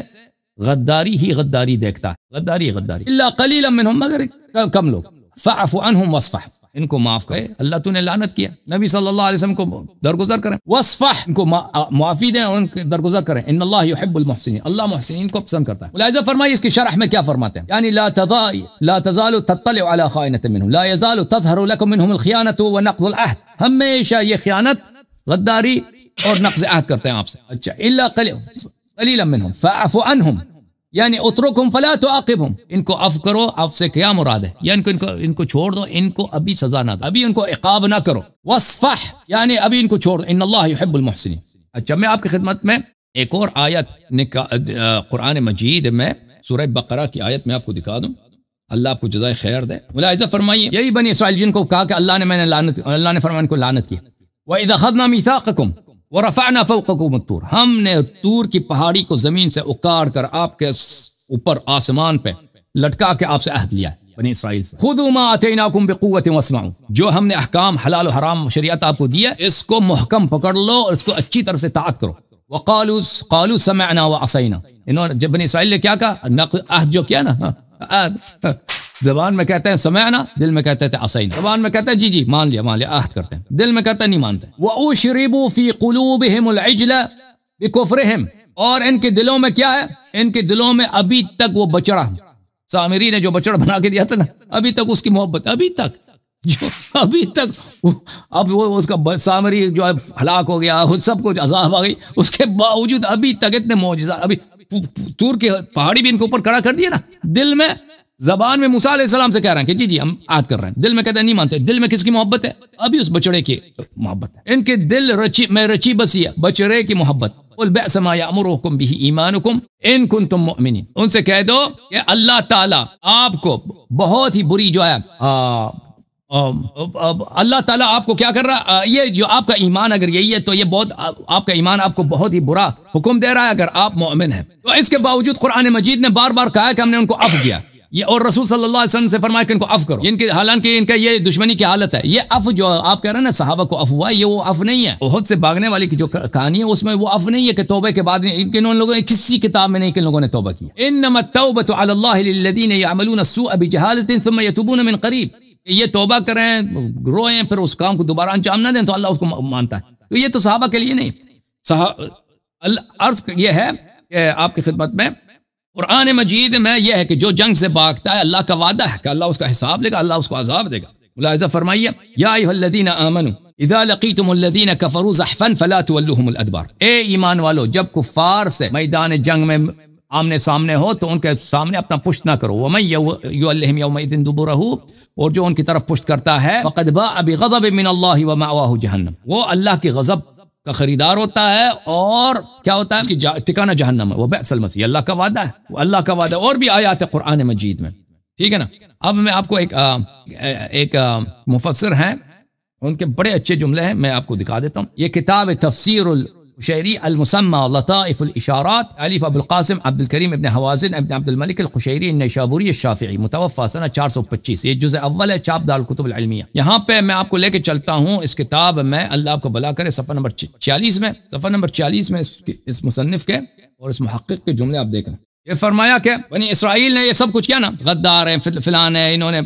غداری ہی غداری دیکھتا غداری غداری الا قلیلا منهم مگر کم لوگ فاعف عنهم واصفح ان کو معاف کرے اللہ تو نے کیا نبی صلی اللہ علیہ وسلم کو کو کو کو درگزر درگزر کریں کریں وصفح ان ان ان معافی دیں اور اللہ اللہ یحب المحسنین محسنین پسند کرتا ہے ملاحظہ فرمائیے اس کی شرح میں کیا فرماتے ہیں یعنی لا لا لا تضائی تزال تطلع على منهم منهم منهم يزال تظهر لكم ونقض العهد ہمیشہ یہ خیانت غداری اور نقض عہد کرتے ہیں آپ سے اچھا الا قلیلا فاعف عنهم یعنی اترو کم فلا تو آقب ہوں ان کو اف کرو اف سے کیا مراد ہے یعنی ان کو, ان کو, ان کو چھوڑ دو ان کو ابھی سزا نہ دو ابھی ان کو عقاب نہ کرو وصفح یعنی ابھی ان کو چھوڑ دو ان اللہ یحب المحسنی اچھا میں آپ کی خدمت میں ایک اور آیت قرآن مجید میں سورہ بقرہ کی آیت میں آپ کو دکھا دوں اللہ آپ کو جزائے خیر دے ملاحظہ فرمائیے یہی بنی اسرائیل جن کو کہا کہ اللہ نے میں نے لانت اللہ نے فرمائے ان کو لانت کی وَإِذَا خَدْنَا مِثَاقَكُمْ وہ رفانہ فوق حکومت ہم نے تور کی پہاڑی کو زمین سے اکار کر آپ کے اوپر آسمان پہ لٹکا کے آپ سے عہد لیا ہے بنی اسرائیل سے خود ما اتیناکم بقوت واسمعوا جو ہم نے احکام حلال و حرام شریعت آپ کو دیا اس کو محکم پکڑ لو اور اس کو اچھی طرح سے طاعت کرو وقالوا قالوا سمعنا وعصینا انہوں نے جب بنی اسرائیل نے کیا کہا عہد جو کیا نا ہاں، عہد زبان میں کہتے ہیں سمعنا دل میں کہتے تھے اسینا زبان میں کہتے ہیں جی جی مان لیا مان لیا عہد کرتے ہیں دل میں کہتے ہیں نہیں مانتے ہیں وَأُشْرِبُوا فِي قُلُوبِهِمُ الْعِجْلَ بِكُفْرِهِمْ اور ان کے دلوں میں کیا ہے ان کے دلوں میں ابھی تک وہ بچڑا سامری نے جو بچڑا بنا کے دیا تھا نا ابھی تک اس کی محبت ابھی تک جو ابھی تک اب وہ اس کا سامری جو ہے ہلاک ہو گیا خود سب کچھ عذاب آ گئی اس کے باوجود ابھی تک اتنے معجزہ ابھی تور کے پہاڑی بھی ان کے اوپر کھڑا کر دیا نا دل میں زبان میں موسیٰ علیہ السلام سے کہہ رہے ہیں جی جی ہم آت کر رہے ہیں دل میں کہتے نہیں مانتے دل میں کس کی محبت ہے ابھی اس بچڑے کی محبت ہے ان کے دل میں رچی بسی ہے بچڑے کی محبت بھی به ایمانکم ان سے آپ کو بہت ہی بری جو ہے اللہ تعالیٰ آپ کو کیا کر رہا یہ جو آپ کا ایمان اگر یہی ہے تو یہ بہت آپ کا ایمان آپ کو بہت ہی برا حکم دے رہا ہے اگر آپ مومن تو اس کے باوجود قرآن مجید نے بار بار کہا کہ ہم نے ان کو اف دیا یہ اور رسول صلی اللہ علیہ وسلم سے فرمایا کہ ان کو اف کرو ان کے حالانکہ ان کا یہ دشمنی کی حالت ہے یہ اف جو آپ کہہ رہے ہیں نا صحابہ کو اف ہوا یہ وہ اف نہیں ہے بہت سے بھاگنے والی کی جو کہانی ہے اس میں وہ اف نہیں ہے کہ توبہ کے بعد نہیں ان لوگوں نے کسی کتاب میں نہیں کہ لوگوں نے توبہ کی انما التوبة على الله للذين يعملون السوء بجهالة ثم يتوبون من قريب یہ توبہ کریں روئیں پھر اس کام کو دوبارہ انجام نہ دیں تو اللہ اس کو مانتا ہے تو یہ تو صحابہ کے لیے نہیں صحابہ عرض یہ ہے کہ آپ کی خدمت میں قرآن مجید میں یہ ہے کہ جو جنگ سے باغتا ہے اللہ کا وعدہ ہے کہ اللہ اس کا حساب دے گا اللہ اس کو عذاب دے گا ملاحظہ فرمائیے یا الذین الذین آمنوا اذا لقیتم کفروا زحفا فلا الادبار اے ایمان والو جب کفار سے میدان جنگ میں آمنے سامنے ہو تو ان کے سامنے اپنا پشت نہ کرو ومن یولہم اللہ اور جو ان کی طرف پشت کرتا ہے فقد باء بغضب من اللہ جہنم وہ اللہ کی غضب کا خریدار ہوتا ہے اور کیا ہوتا ہے اس کی ٹکانا جہنم ہے وہ اللہ کا وعدہ ہے وہ اللہ کا وعدہ ہے اور بھی آیات ہے قرآن مجید میں ٹھیک ہے نا اب میں آپ کو ایک آ... ایک آ... مفسر ہیں ان کے بڑے اچھے جملے ہیں میں آپ کو دکھا دیتا ہوں یہ کتاب ہے تفسیر ال المسمى لطائف القاسم عبد عبد حوازن 425 یہ جزء اول ہے چاپ یہاں پہ میں آپ کو لے کے چلتا ہوں اس کتاب میں اللہ آپ کو بلا کرے صفحہ نمبر 46 میں صفحہ نمبر 46 میں اس مصنف کے اور اس محقق کے جملے آپ دیکھ رہے ہیں یہ فرمایا کہ بنی اسرائیل نے یہ سب کچھ کیا نا غدار ہیں فلان ہیں انہوں نے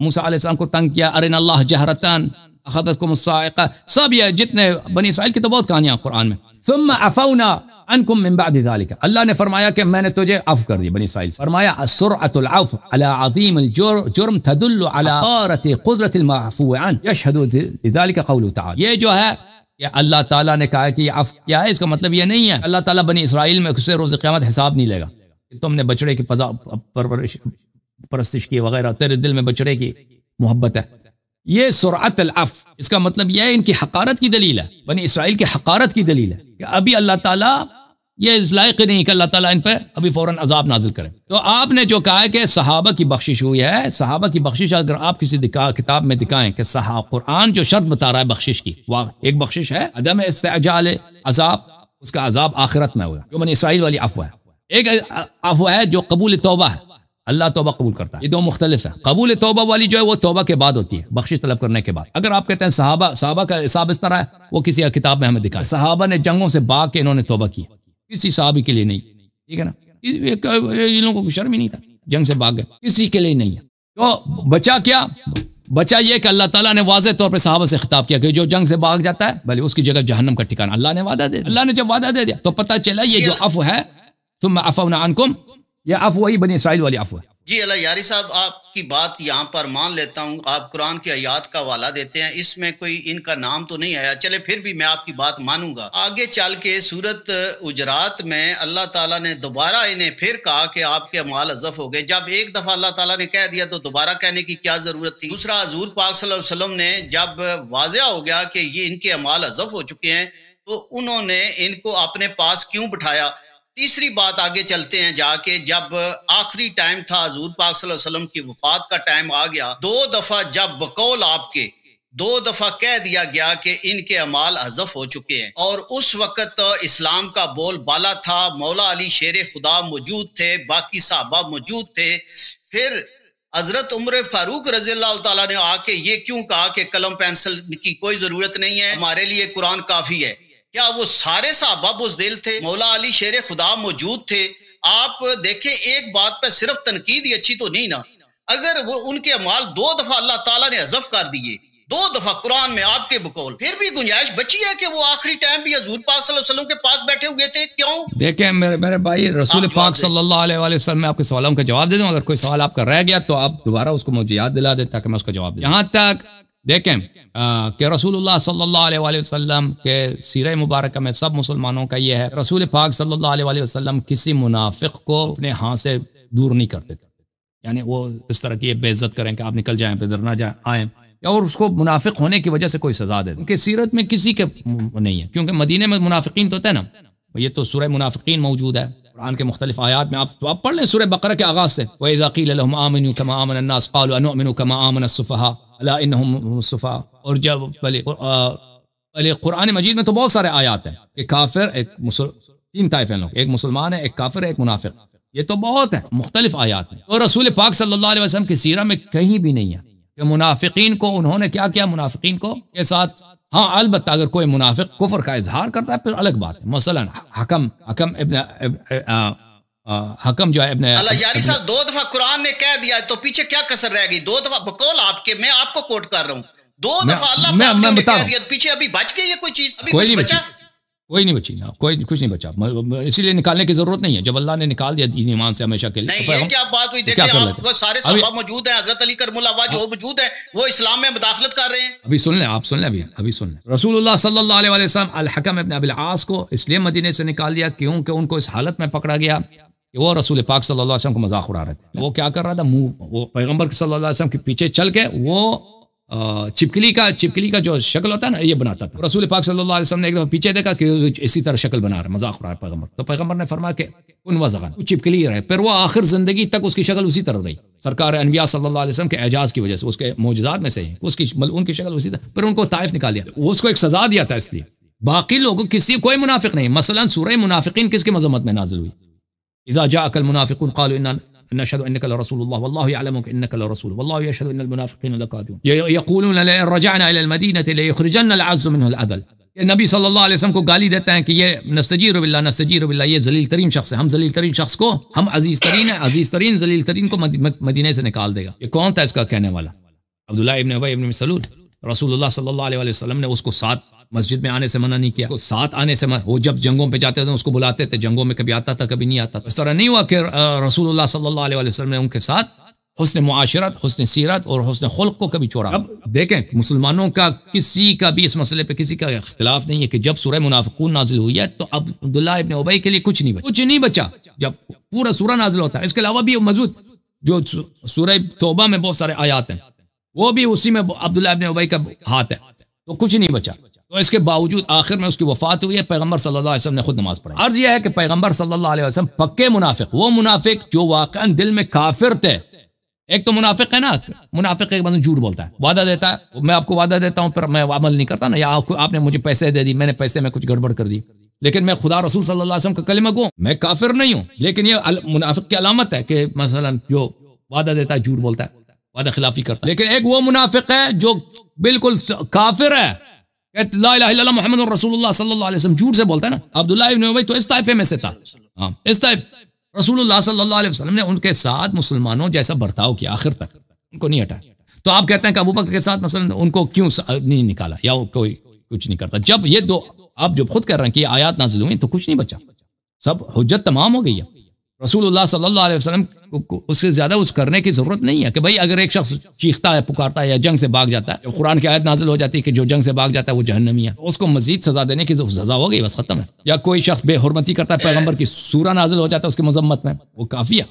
موسیٰ علیہ السلام کو تنگ کیا ارن اللہ جہرتان اخذتکم الصاعقه سب یہ جتنے بنی اسرائیل کی تو بہت کہانیاں قرآن میں ثم عفونا عنکم من بعد ذلك اللہ نے فرمایا کہ میں نے تجھے عفو کر دی بنی اسرائیل سے فرمایا سرعه العفو على عظيم الجرم تدل على قاره قدره المعفو عن يشهد لذلك قوله تعالى یہ جو ہے یا اللہ تعالیٰ نے کہا کہ یہ عفو کیا ہے اس کا مطلب یہ نہیں ہے اللہ تعالیٰ بنی اسرائیل میں اسے روز قیامت حساب نہیں لے گا تم نے بچڑے کی پرورش پرستش کی وغیرہ تیرے دل میں بچڑے کی محبت ہے یہ سرعت العف اس کا مطلب یہ ہے ان کی حقارت کی دلیل ہے بنی اسرائیل کی حقارت کی دلیل ہے کہ ابھی اللہ تعالیٰ یہ لائق نہیں کہ اللہ تعالیٰ ان پہ ابھی فوراً عذاب نازل کرے تو آپ نے جو کہا ہے کہ صحابہ کی بخشش ہوئی ہے صحابہ کی بخشش اگر آپ کسی دکھا کتاب میں دکھائیں کہ صحابہ قرآن جو شرط بتا رہا ہے بخشش کی واہ ایک بخشش ہے عدم استعجال عذاب اس کا عذاب آخرت میں ہوگا جو بنی اسرائیل والی افواہ افواہ ہے جو قبول توبہ ہے اللہ توبہ قبول کرتا ہے یہ دو مختلف ہیں قبول توبہ والی جو ہے وہ توبہ کے بعد ہوتی ہے بخشش طلب کرنے کے بعد اگر آپ کہتے ہیں صحابہ صحابہ کا حساب اس طرح ہے وہ کسی کتاب میں ہمیں دکھا صحابہ نے جنگوں سے باغ کے انہوں نے توبہ کی کسی صحابی کے لیے نہیں ٹھیک ہے نا لوگوں کو شرم ہی نہیں تھا جنگ سے باغ گئے کسی کے لیے نہیں ہے تو بچا کیا بچا یہ کہ اللہ تعالیٰ نے واضح طور پہ صحابہ سے خطاب کیا کہ جو جنگ سے بھاگ جاتا ہے بھلے اس کی جگہ جہنم کا ٹھکانا اللہ نے وعدہ دے اللہ نے جب وعدہ دے دیا تو پتہ چلا یہ جو اف ہے تم افونا عنکم یا افو وہی بنی اسرائیل والی افو ہے جی اللہ یاری صاحب آپ کی بات یہاں پر مان لیتا ہوں آپ قرآن کی آیات کا والا دیتے ہیں اس میں کوئی ان کا نام تو نہیں آیا چلے پھر بھی میں آپ کی بات مانوں گا آگے چل کے صورت اجرات میں اللہ تعالیٰ نے دوبارہ انہیں پھر کہا کہ آپ کے مال عزف ہو گئے جب ایک دفعہ اللہ تعالیٰ نے کہہ دیا تو دوبارہ کہنے کی کیا ضرورت تھی دوسرا حضور پاک صلی اللہ علیہ وسلم نے جب واضح ہو گیا کہ یہ ان کے امال عزف ہو چکے ہیں تو انہوں نے ان کو اپنے پاس کیوں بٹھایا تیسری بات آگے چلتے ہیں جا کے جب آخری ٹائم تھا حضور پاک صلی اللہ علیہ وسلم کی وفات کا ٹائم آ گیا دو دفعہ جب بقول آپ کے دو دفعہ کہہ دیا گیا کہ ان کے امال حذف ہو چکے ہیں اور اس وقت اسلام کا بول بالا تھا مولا علی شیر خدا موجود تھے باقی صحابہ موجود تھے پھر حضرت عمر فاروق رضی اللہ تعالیٰ نے آ کے یہ کیوں کہا کہ قلم پینسل کی کوئی ضرورت نہیں ہے ہمارے لیے قرآن کافی ہے کیا وہ سارے صحابہ بزدل تھے مولا علی شیر خدا موجود تھے آپ دیکھیں ایک بات پہ صرف تنقید ہی اچھی تو نہیں نا اگر وہ ان کے امال دو دفعہ اللہ تعالیٰ نے حذف کر دیئے دو دفعہ قرآن میں آپ کے بقول پھر بھی گنجائش بچی ہے کہ وہ آخری ٹائم بھی حضور پاک صلی اللہ علیہ وسلم کے پاس بیٹھے ہوئے تھے کیوں دیکھیں میرے, میرے بھائی رسول پاک صلی اللہ علیہ وآلہ وسلم میں آپ کے سوالوں کا جواب دے دوں اگر کوئی سوال آپ کا رہ گیا تو آپ دوبارہ اس کو مجھے یاد دلا دے تاکہ میں اس کا جواب دوں یہاں تک دیکھیں کہ رسول اللہ صلی اللہ علیہ وآلہ وسلم کے سیرہ مبارکہ میں سب مسلمانوں کا یہ ہے رسول پاک صلی اللہ علیہ وآلہ وسلم کسی منافق کو اپنے ہاں سے دور نہیں کرتے یعنی وہ اس طرح کی بے عزت کریں کہ آپ نکل جائیں پھر نہ جائیں آئیں اور اس کو منافق ہونے کی وجہ سے کوئی سزا دے دیں کہ سیرت میں کسی کے نہیں ہے کیونکہ مدینہ میں منافقین تو ہے نا یہ تو سورہ منافقین موجود ہے قرآن کے مختلف آیات میں آپ تو آپ پڑھ لیں سورہ بقرہ کے آغاز سے وَإِذَا قِيلَ لَهُمْ آمِنُوا كَمَا آمَنَ النَّاسِ قَالُوا أَنُؤْمِنُوا كَمَا آمَنَ السُّفَحَا لَا إِنَّهُمْ السُّفَحَا اور جب بلے, بلے قرآن مجید میں تو بہت سارے آیات ہیں کہ کافر ایک مسل... تین طائف ہیں لوگ ایک مسلمان ہے ایک کافر ہے ایک منافق یہ تو بہت ہے مختلف آیات ہیں اور رسول پاک صلی اللہ علیہ وسلم کی سیرہ میں کہیں بھی نہیں ہے کہ منافقین کو انہوں نے کیا کیا منافقین کو کے ساتھ ہاں البتہ اگر کوئی منافق کفر کا اظہار کرتا ہے پھر الگ بات ہے مثلا حکم حکم ابن حکم جو ہے ابن یاری صاحب دو دفعہ قرآن نے کہہ دیا تو پیچھے کیا کسر رہ گئی دو دفعہ بکول آپ کے میں آپ کو کوٹ کر رہا ہوں دو دفعہ اللہ نے کہہ دیا پیچھے ابھی بچ گئی کوئی چیز ابھی کچھ بچا کوئی نہیں بچی نا کوئی کچھ نہیں بچا اسی لیے نکالنے کی ضرورت نہیں ہے جب اللہ نے نکال دیا دین ایمان سے ہمیشہ کے لیے نہیں یہ کیا بات ہوئی دیکھیں آپ سارے صحابہ موجود ہیں حضرت علی کرم اللہ جو ہاں۔ موجود ہیں وہ اسلام میں مداخلت کر رہے ہیں ابھی سن لیں آپ سن لیں ابھی ابھی سن لیں رسول اللہ صلی اللہ علیہ وسلم الحکم ابن ابل آس کو اس لیے مدینے سے نکال دیا کیوں کہ ان کو اس حالت میں پکڑا گیا کہ وہ رسول پاک صلی اللہ علیہ وسلم کو مذاق اڑا رہے تھے وہ کیا کر رہا تھا منہ وہ پیغمبر صلی اللہ علیہ وسلم کے پیچھے چل کے وہ چپکلی کا چپکلی کا جو شکل ہوتا ہے نا یہ بناتا تھا رسول پاک صلی اللہ علیہ وسلم نے ایک دفعہ پیچھے دیکھا کہ اسی طرح شکل بنا رہا مذاق رہا ہے پیغمبر تو پیغمبر نے فرمایا ان واضح وہ چپکلی رہے پھر وہ آخر زندگی تک اس کی شکل اسی طرح رہی سرکار انبیاء صلی اللہ علیہ وسلم کے اعجاز کی وجہ سے اس کے معجزات میں سے ہیں اس کی ان کی شکل اسی طرح پھر ان کو طائف نکال دیا وہ اس کو ایک سزا دیا تھا اس لیے باقی لوگ کسی کوئی منافق نہیں مثلا سورہ منافقین کس کی مذمت میں نازل ہوئی اذا جاء المنافقون قالوا اننا نشهد انك انك لرسول لرسول الله والله والله يعلمك يشهد ان المنافقين يقولون لئن رجعنا الى المدينه ليخرجن العز منه الاذل نبی صلی اللہ علیہ وسلم کو گالی دیتے ہیں کہ یہ نستجیر نستجیر باللہ باللہ یہ ذلیل ترین شخص ہے ہم ذلیل ترین شخص کو ہم عزیز ترین ہیں عزیز ترین ذلیل ترین کو مدینہ سے نکال دے گا یہ کون تھا اس کا کہنے والا عبداللہ ابن ابن ابی رسول اللہ صلی اللہ علیہ وسلم نے اس کو ساتھ مسجد میں آنے سے منع نہیں کیا اس کو ساتھ آنے سے منع وہ جب جنگوں پہ جاتے تھے اس کو بلاتے تھے جنگوں میں کبھی آتا تھا کبھی نہیں آتا تھا اس طرح نہیں ہوا کہ رسول اللہ صلی اللہ علیہ وسلم نے ان کے ساتھ حسن معاشرت حسن سیرت اور حسن خلق کو کبھی چھوڑا اب دیکھیں مسلمانوں کا کسی کا بھی اس مسئلے پہ کسی کا اختلاف نہیں ہے کہ جب سورہ منافقون نازل ہوئی ہے تو اب عبداللہ ابن ابئی کے لیے کچھ نہیں بچا کچھ نہیں بچا جب پورا سورہ نازل ہوتا ہے اس کے علاوہ بھی مزید جو سورہ توبہ میں بہت سارے آیات ہیں وہ بھی اسی میں عبداللہ ابن ابئی کا ہاتھ ہے تو کچھ نہیں بچا تو اس کے باوجود آخر میں اس کی وفات ہوئی ہے پیغمبر صلی اللہ علیہ وسلم نے خود نماز پڑھا یہ ہے کہ پیغمبر صلی اللہ علیہ وسلم پکے منافق وہ منافق جو واقع دل میں کافر تھے ایک تو منافق ہے نا منافق ایک بندہ جھوٹ بولتا ہے وعدہ دیتا ہے میں آپ کو وعدہ دیتا ہوں پھر میں عمل نہیں کرتا نا یا آپ نے مجھے پیسے دے دی میں نے پیسے میں کچھ گڑبڑ کر دی لیکن میں خدا رسول صلی اللہ علیہ وسلم کا کل میں میں کافر نہیں ہوں لیکن یہ منافق کی علامت ہے کہ مثلا جو وعدہ دیتا ہے جھوٹ بولتا ہے وعدہ خلافی کرتا ہے ہے ہے ہے لیکن ایک وہ منافق جو بالکل کافر کہ لا الہ الا اللہ اللہ اللہ اللہ اللہ محمد رسول رسول صلی صلی علیہ علیہ وسلم وسلم جھوٹ سے سے بولتا نا عبداللہ ابن عبی تو اس اس طائفے میں تھا نے ان کے ساتھ مسلمانوں جیسا برتاؤ کیا آخر تک ان کو نہیں تو آپ کہتے ہیں کہ ابو بکر کے ساتھ مثلا ان کو کیوں نہیں نکالا یا کوئی کچھ نہیں کرتا جب یہ یہ دو آپ خود کہہ رہے ہیں کہ آیات نازل ہوئی تو کچھ نہیں بچا سب حجت تمام ہو گئی ہے رسول اللہ صلی اللہ علیہ وسلم کو اس سے زیادہ اس کرنے کی ضرورت نہیں ہے کہ بھائی اگر ایک شخص چیختا ہے پکارتا ہے یا جنگ سے بھاگ جاتا ہے قرآن کی آیت نازل ہو جاتی ہے کہ جو جنگ سے بھاگ جاتا ہے وہ جہنمی ہے اس کو مزید سزا دینے کی سزا ہو گئی بس ختم ہے یا کوئی شخص بے حرمتی کرتا ہے پیغمبر کی سورہ نازل ہو جاتا ہے اس کی مذمت میں وہ کافی ہے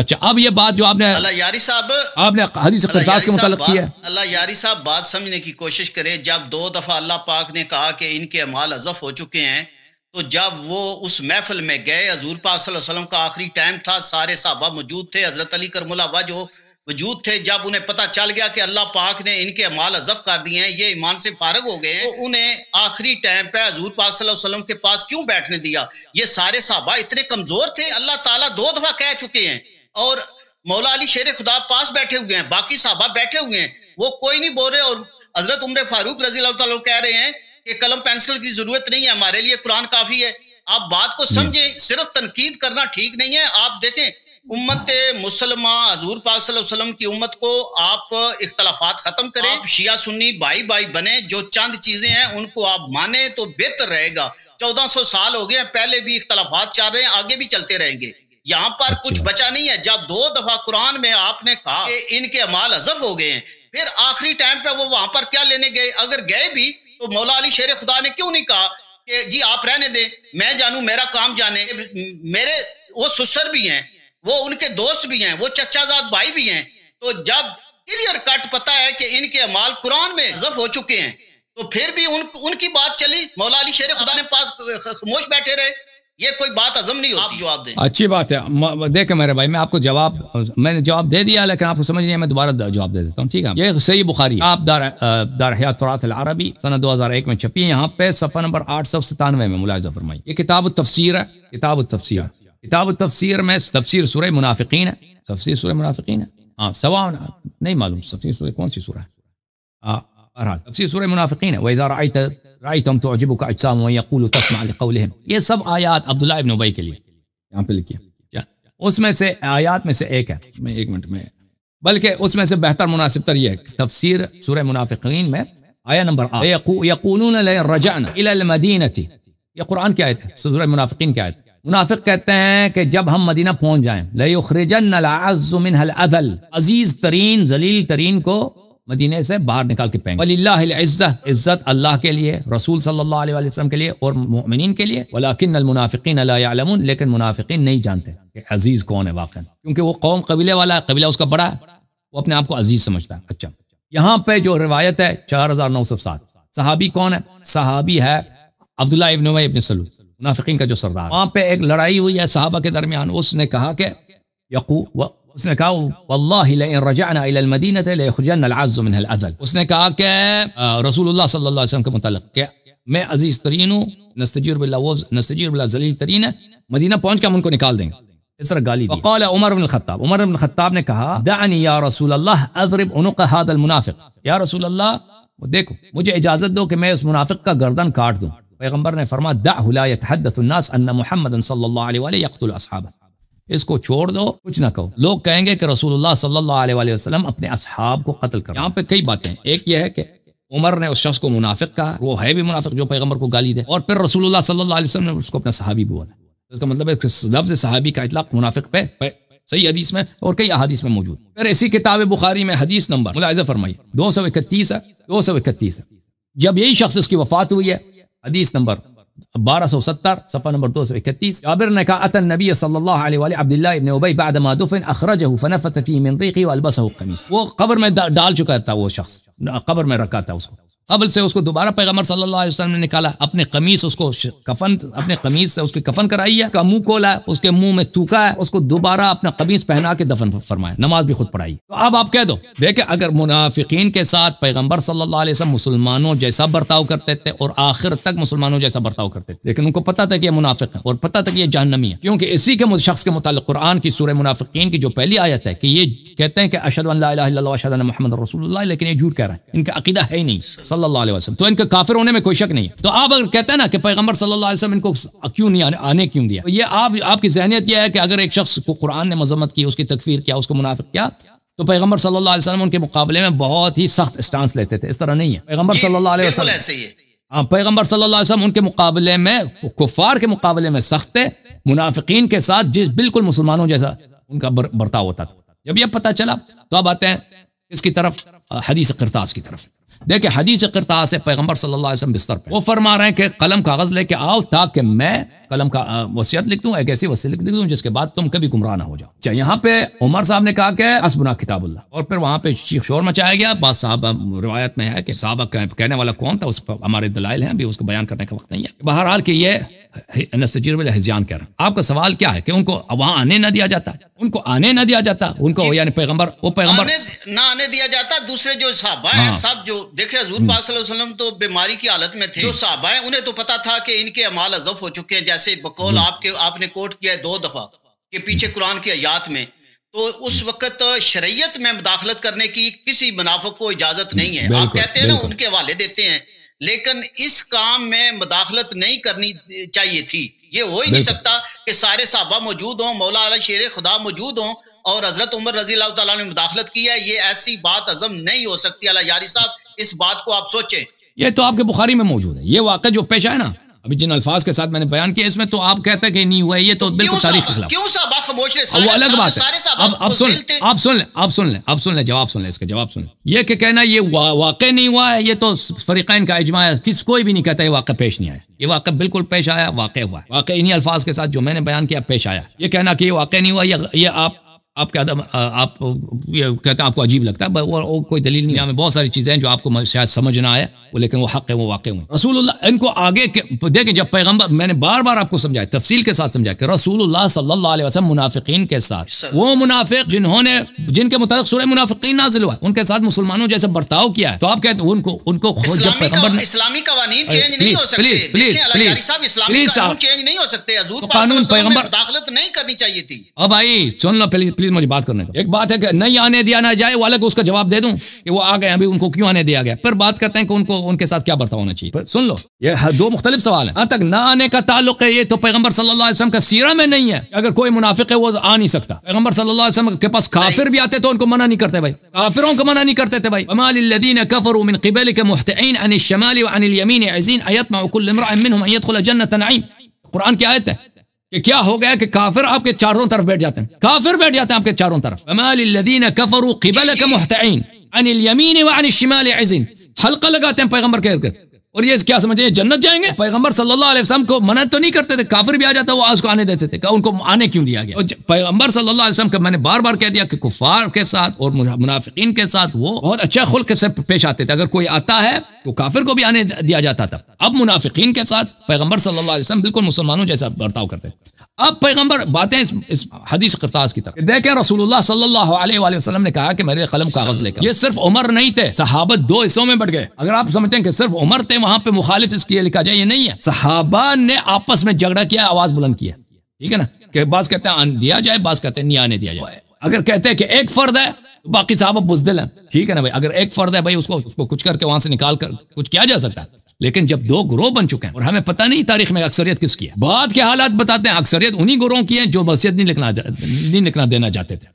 اچھا اب یہ بات جو آپ نے اللہ یاری صاحب آپ نے حدیث کے ہے اللہ یاری صاحب بات سمجھنے کی کوشش کرے جب دو دفعہ اللہ پاک نے کہا کہ ان کے اعمال اضف ہو چکے ہیں تو جب وہ اس محفل میں گئے حضور پاک صلی اللہ علیہ وسلم کا آخری ٹائم تھا سارے صحابہ موجود تھے حضرت علی کرملا وجہ جو وجود تھے جب انہیں پتہ چل گیا کہ اللہ پاک نے ان کے مالف کر دیے ہیں یہ ایمان سے فارغ ہو گئے ہیں تو انہیں آخری ٹائم پہ حضور پاک صلی اللہ علیہ وسلم کے پاس کیوں بیٹھنے دیا یہ سارے صحابہ اتنے کمزور تھے اللہ تعالیٰ دو دفعہ کہہ چکے ہیں اور مولا علی شیر خدا پاس بیٹھے ہوئے ہیں باقی صحابہ بیٹھے ہوئے ہیں وہ کوئی نہیں بول رہے اور حضرت عمر فاروق رضی اللہ تعالیٰ کہہ رہے ہیں کہ قلم پینسل کی ضرورت نہیں ہے ہمارے لیے قرآن کافی ہے آپ بات کو سمجھیں صرف تنقید کرنا ٹھیک نہیں ہے آپ دیکھیں امت امت مسلمہ حضور پاک صلی اللہ علیہ وسلم کی کو آپ اختلافات ختم کریں آپ شیعہ سنی بھائی بھائی جو چیزیں ہیں ان کو مانیں تو بہتر رہے گا چودہ سو سال ہو گئے ہیں پہلے بھی اختلافات چاہ رہے ہیں آگے بھی چلتے رہیں گے یہاں پر کچھ اچھا۔ بچا نہیں ہے جب دو دفعہ قرآن میں آپ نے کہا کہ ان کے امال ازف ہو گئے ہیں پھر آخری ٹائم پہ وہ وہاں پر کیا لینے گئے اگر گئے بھی تو مولا علی شیر خدا نے کیوں نہیں کہا کہ جی آپ رہنے دیں میں جانوں میرا کام جانے میرے وہ سسر بھی ہیں وہ ان کے دوست بھی ہیں وہ چچا زاد بھائی بھی ہیں تو جب کلیئر کٹ پتا ہے کہ ان کے امال قرآن میں ضف ہو چکے ہیں تو پھر بھی ان کی بات چلی مولا علی شیر خدا نے پاس خموش بیٹھے رہے یہ کوئی بات نہیں ہوتی جواب دیں اچھی بات ہے دیکھیں میرے بھائی میں آپ کو جواب میں نے جواب دے دیا لیکن آپ کو سمجھ نہیں ہے میں دوبارہ جواب دے دیتا ہوں ٹھیک ہے یہ صحیح بخاری دار حیات عربی سنا دو ہزار ایک میں چھپی یہاں پہ صفحہ نمبر آٹھ سو ستانوے میں فرمائی یہ کتاب التفسیر ہے کتاب التفسیر کتاب التفسیر میں تفسیر سورہ منافقین ہے تفسیر سورہ منافقین ہے ہاں، سوا نہیں معلوم تفسیر سورہ کون سی ہے بہرحال تفسیر سورہ منافقین ہے وَإِذَا رَعَيْتَ رَعَيْتَمْ تُعْجِبُكَ أَجْسَامُ وَيَقُولُ تَسْمَعْ لِقَوْلِهِمْ یہ سب آیات عبداللہ ابن عبی کے لیے یہاں پہ لکھی جی. اس میں سے آیات میں سے ایک ہے میں ایک منٹ میں بلکہ اس میں سے بہتر مناسب تر یہ ہے تفسیر سورہ منافقین میں آیا نمبر آٹھ یقولون رجعنا الی المدینتی یہ قرآن کی آیت ہے سورہ منافقین کی آیت ہے منافق کہتے ہیں کہ جب ہم مدینہ پہنچ جائیں لَيُخْرِجَنَّ الْعَزُّ مِنْهَا الْأَذَلْ عزیز ترین زلیل ترین کو مدینے سے باہر نکال کے پہنگے وللہ العزہ عزت اللہ کے لیے رسول صلی اللہ علیہ وسلم کے لیے اور مؤمنین کے لیے ولیکن المنافقین لا یعلمون لیکن منافقین نہیں جانتے کہ عزیز کون ہے واقعا کیونکہ وہ قوم قبیلے والا ہے قبیلہ اس کا بڑا ہے وہ اپنے آپ کو عزیز سمجھتا ہے اچھا یہاں پہ جو روایت ہے چار ہزار نو سو سات صحابی کون ہے صحابی ہے عبداللہ ابن وی ابن سلو منافقین کا جو سردار وہاں پہ ایک لڑائی ہوئی ہے صحابہ کے درمیان اس نے کہا کہ یقو اس اس نے نے کہا کہا واللہ لئن رجعنا الی المدینہ لیخرجن العز کہ کہ رسول اللہ اللہ صلی علیہ وسلم کے متعلق میں عزیز ترین ہوں نستجیر نستجیر باللہ باللہ ترین ہے مدینہ پہنچ کے ہم ان کو نکال دیں اس طرح گالی دی وقال عمر عمر بن بن الخطاب الخطاب نے کہا دعنی یا یا رسول رسول اللہ اللہ اضرب هذا المنافق دیکھو مجھے اجازت دو کہ میں اس منافق کا گردن کاٹ دوں پیغمبر نے لا یتحدث الناس ان محمد صلی اللہ علیہ وآلہ یقتل اصحابہ اس کو چھوڑ دو کچھ نہ کہو لوگ کہیں گے کہ رسول اللہ صلی اللہ علیہ وآلہ وسلم اپنے اصحاب کو قتل کر یہاں پہ کئی باتیں ایک یہ ہے کہ عمر نے اس شخص کو منافق کہا وہ ہے بھی منافق جو پیغمبر کو گالی دے اور پھر رسول اللہ صلی اللہ علیہ وسلم نے اس کو اپنا صحابی بولا اس کا مطلب ہے کہ لفظ صحابی کا اطلاق منافق پہ, پہ صحیح حدیث میں اور کئی احادیث میں موجود پھر اسی کتاب بخاری میں حدیث نمبر ملاحظہ فرمائیے دو سو اکتیس ہے دو سو اکتیس ہے جب یہی شخص اس کی وفات ہوئی ہے حدیث نمبر بارة سو ستر صفة نمبر دو كتيس جابرنا كأتى النبي صلى الله عليه وآله عبد الله بن أبي بعدما دفن أخرجه فنفث فيه من ريقه وألبسه القميص وقبر ما دال شو كاتا هو شخص قبر ما ركاتا هو قبل سے اس کو دوبارہ پیغمبر صلی اللہ علیہ وسلم نے نکالا اپنے اس کو کفن اپنے قمیص سے اس کفن کرائی ہے کا منہ کھولا ہے اس کے منہ میں تھوکا ہے اس کو دوبارہ اپنا قمیض پہنا کے دفن فرمایا نماز بھی خود پڑھائی تو اب آپ کہہ دو دیکھیں اگر منافقین کے ساتھ پیغمبر صلی اللہ علیہ وسلم مسلمانوں جیسا برتاؤ کرتے تھے اور آخر تک مسلمانوں جیسا برتاؤ کرتے تھے لیکن ان کو پتا تھا کہ یہ منافق ہے اور پتا تھا کہ یہ جہنمی ہے کیونکہ اسی کے شخص کے متعلق قرآن کی سورہ منافقین کی جو پہلی آیت ہے کہ یہ کہتے ہیں کہ اشد اللہ اللہ, محمد رسول اللہ لیکن یہ جھوٹ کہہ رہے ہیں ان کا عقیدہ ہے ہی نہیں صلی اللہ علیہ وسلم تو ان کے کافر ہونے میں کوئی شک نہیں تو آپ اگر کہتے ہیں نا کہ پیغمبر صلی اللہ علیہ وسلم ان کو کیوں نہیں آنے, کیوں دیا یہ آپ آپ کی ذہنیت یہ ہے کہ اگر ایک شخص کو قرآن نے مذمت کی اس کی تکفیر کیا اس کو منافق کیا تو پیغمبر صلی اللہ علیہ وسلم ان کے مقابلے میں بہت ہی سخت اسٹانس لیتے تھے اس طرح نہیں ہے پیغمبر صلی اللہ علیہ وسلم ہاں پیغمبر صلی اللہ علیہ وسلم ان کے مقابلے میں کفار کے مقابلے میں سخت تھے منافقین کے ساتھ جس بالکل مسلمانوں جیسا ان کا برتاؤ ہوتا تھا جب یہ پتہ چلا تو اب آتے ہیں اس کی طرف حدیث کرتاس کی طرف دیکھیں حدیث کرتا پیغمبر صلی اللہ علیہ وسلم بستر پہ وہ فرما رہے ہیں کہ قلم کاغذ لے کے آؤ تاکہ میں قلم کا وصیت لکھ دوں ایک ایسی وصیت لکھ دوں جس کے بعد تم کبھی گمراہ نہ ہو جاؤ چاہے یہاں پہ عمر صاحب نے کہا کہ اسبنا کتاب اللہ اور پھر وہاں پہ شیخ شور مچایا گیا بعض صاحب روایت میں ہے کہ صاحب کہنے والا کون تھا اس پر ہمارے دلائل ہیں ابھی اس کو بیان کرنے کا وقت نہیں ہے بہرحال کہ یہ نسجیر والے حضیان کہہ رہا ہے آپ کا سوال کیا ہے کہ ان کو وہاں آنے نہ دیا جاتا ان کو آنے نہ دیا جاتا ان کو جی۔ یعنی پیغمبر وہ پیغمبر نہ آنے دیا جاتا دوسرے جو صحابہ ہیں صاحب ہاں۔ جو دیکھیں حضور پاک صلی اللہ علیہ وسلم تو بیماری کی حالت میں تھے جی۔ جو صحابہ ہیں انہیں تو پتا تھا کہ ان کے عمال عظف ہو چکے ہیں جیسے ویسے جی۔ بقول آپ کے آپ نے کوٹ کیا ہے دو دفعہ کہ پیچھے جی۔ قرآن کی آیات میں تو اس وقت شریعت میں مداخلت کرنے کی کسی منافق کو اجازت نہیں ہے آپ کہتے ہیں نا ان کے حوالے دیتے ہیں لیکن اس کام میں مداخلت نہیں کرنی چاہیے تھی یہ ہو ہی نہیں سکتا کہ سارے صحابہ موجود ہوں مولا علی شیر خدا موجود ہوں اور حضرت عمر رضی اللہ تعالیٰ نے مداخلت کی ہے یہ ایسی بات عظم نہیں ہو سکتی اللہ یاری صاحب اس بات کو آپ سوچیں یہ تو آپ کے بخاری میں موجود ہے یہ واقعہ جو پیش ہے نا ابھی جن الفاظ کے ساتھ میں نے بیان کیا اس میں تو آپ کہتے ہیں کہ نہیں ہوا ہے یہ تو بالکل تاریخ کے خلاف وہ الگ بات ہے اب سن آپ سن لیں آپ سن لیں آپ سن لیں جواب سن لیں اس کا جواب سن لیں یہ کہ کہنا یہ واقع نہیں ہوا ہے یہ تو فریقین کا اجماع ہے کس کوئی بھی نہیں کہتا یہ واقعہ پیش نہیں آیا یہ واقعہ بالکل پیش آیا واقع ہوا ہے واقع انہیں الفاظ کے ساتھ جو میں نے بیان کیا پیش آیا یہ کہنا کہ یہ واقع نہیں ہوا یہ آپ آپ کے عدم آپ یہ کہتے ہیں آپ کو عجیب لگتا ہے وہ کوئی دلیل نہیں ہمیں بہت ساری چیزیں ہیں جو آپ کو شاید سمجھ نہ آیا وہ لیکن وہ حق ہے وہ واقع ہوئے رسول اللہ ان کو آگے دیکھیں جب پیغمبر میں نے بار بار آپ کو سمجھایا تفصیل کے ساتھ سمجھایا کہ رسول اللہ صلی اللہ علیہ وسلم منافقین کے ساتھ وہ منافق جنہوں نے جن کے متعلق سورہ منافقین نازل ہوا ان کے ساتھ مسلمانوں جیسے برتاؤ کیا ہے تو آپ کہتے ہیں ان کو ان کو خود جب پیغمبر نے اسلامی قوانین چینج نہیں ہو سکتے پلیز پلیز پلیز پلیز صاحب اسلامی قانون چینج نہیں ہو سکتے حضور قانون پیغمبر داخلت نہیں کرنی چاہیے تھی اب بھائی سن لو پلیز پلیز مجھے بات کرنے دو ایک بات ہے کہ نہیں آنے دیا نہ جائے والا کو اس کا جواب دے دوں کہ وہ آ گئے ابھی ان کو کیوں آنے دیا گیا پھر بات کرتے ہیں کہ ان کو ان کے ساتھ کیا برتا ہونا چاہیے سن لو یہ دو مختلف سوال ہیں تک نہ آنے کا تعلق ہے یہ تو پیغمبر صلی اللہ علیہ وسلم کا سیرہ میں نہیں ہے اگر کوئی منافق ہے وہ آ نہیں سکتا پیغمبر صلی اللہ علیہ وسلم کے پاس کافر بھی آتے تو ان کو منع نہیں کرتے بھائی کافروں کو منع نہیں کرتے تھے بھائی امال الذين كفروا من قبلك محتئين عن الشمال وعن اليمين عزين ايطمع كل امرئ منهم ان يدخل جنة نعيم قرآن کی آیت ہے کہ کیا ہو گیا کہ کافر آپ کے چاروں طرف بیٹھ جاتے ہیں کافر بیٹھ جاتے ہیں آپ کے چاروں طرف فما للذین کفروا قبلک محتعین عن الیمین وعن الشمال عزین حلقہ لگاتے ہیں پیغمبر کے ارگرد اور یہ کیا سمجھے جنت جائیں گے پیغمبر صلی اللہ علیہ وسلم کو منع تو نہیں کرتے تھے کافر بھی آ جاتا وہ آج کو آنے دیتے تھے کہ ان کو آنے کیوں دیا گیا پیغمبر صلی اللہ علیہ وسلم کا میں نے بار بار کہہ دیا کہ کفار کے ساتھ اور منافقین کے ساتھ وہ بہت اچھا خلق سے پیش آتے تھے اگر کوئی آتا ہے تو کافر کو بھی آنے دیا جاتا تھا اب منافقین کے ساتھ پیغمبر صلی اللہ علیہ وسلم بالکل مسلمانوں جیسا برتاؤ کرتے اب پیغمبر باتیں اس, حدیث کی طرف دیکھیں رسول اللہ صلی اللہ علیہ وآلہ وسلم نے کہا کہ میرے قلم کاغذ لے کر یہ صرف عمر نہیں تھے صحابت دو حصوں میں بٹ گئے اگر آپ سمجھتے ہیں کہ صرف عمر تھے وہاں پہ مخالف اس کے لکھا جائے یہ نہیں ہے صحابہ نے آپس میں جھگڑا کیا آواز بلند کیا ٹھیک ہے نا کہ بعض کہتے ہیں آن دیا جائے بعض کہتے ہیں نہیں آنے دیا جائے اگر کہتے ہیں کہ ایک فرد ہے باقی صحابہ بزدل ہیں ٹھیک ہے نا بھائی اگر ایک فرد ہے اس کو کچھ کر کے وہاں سے نکال کر کچھ کیا جا سکتا ہے لیکن جب دو گروہ بن چکے ہیں اور ہمیں پتہ نہیں تاریخ میں اکثریت کس کی ہے بعد کے حالات بتاتے ہیں اکثریت انہی گروہوں کی ہے جو مسجد نہیں لکھنا لکھنا دینا چاہتے تھے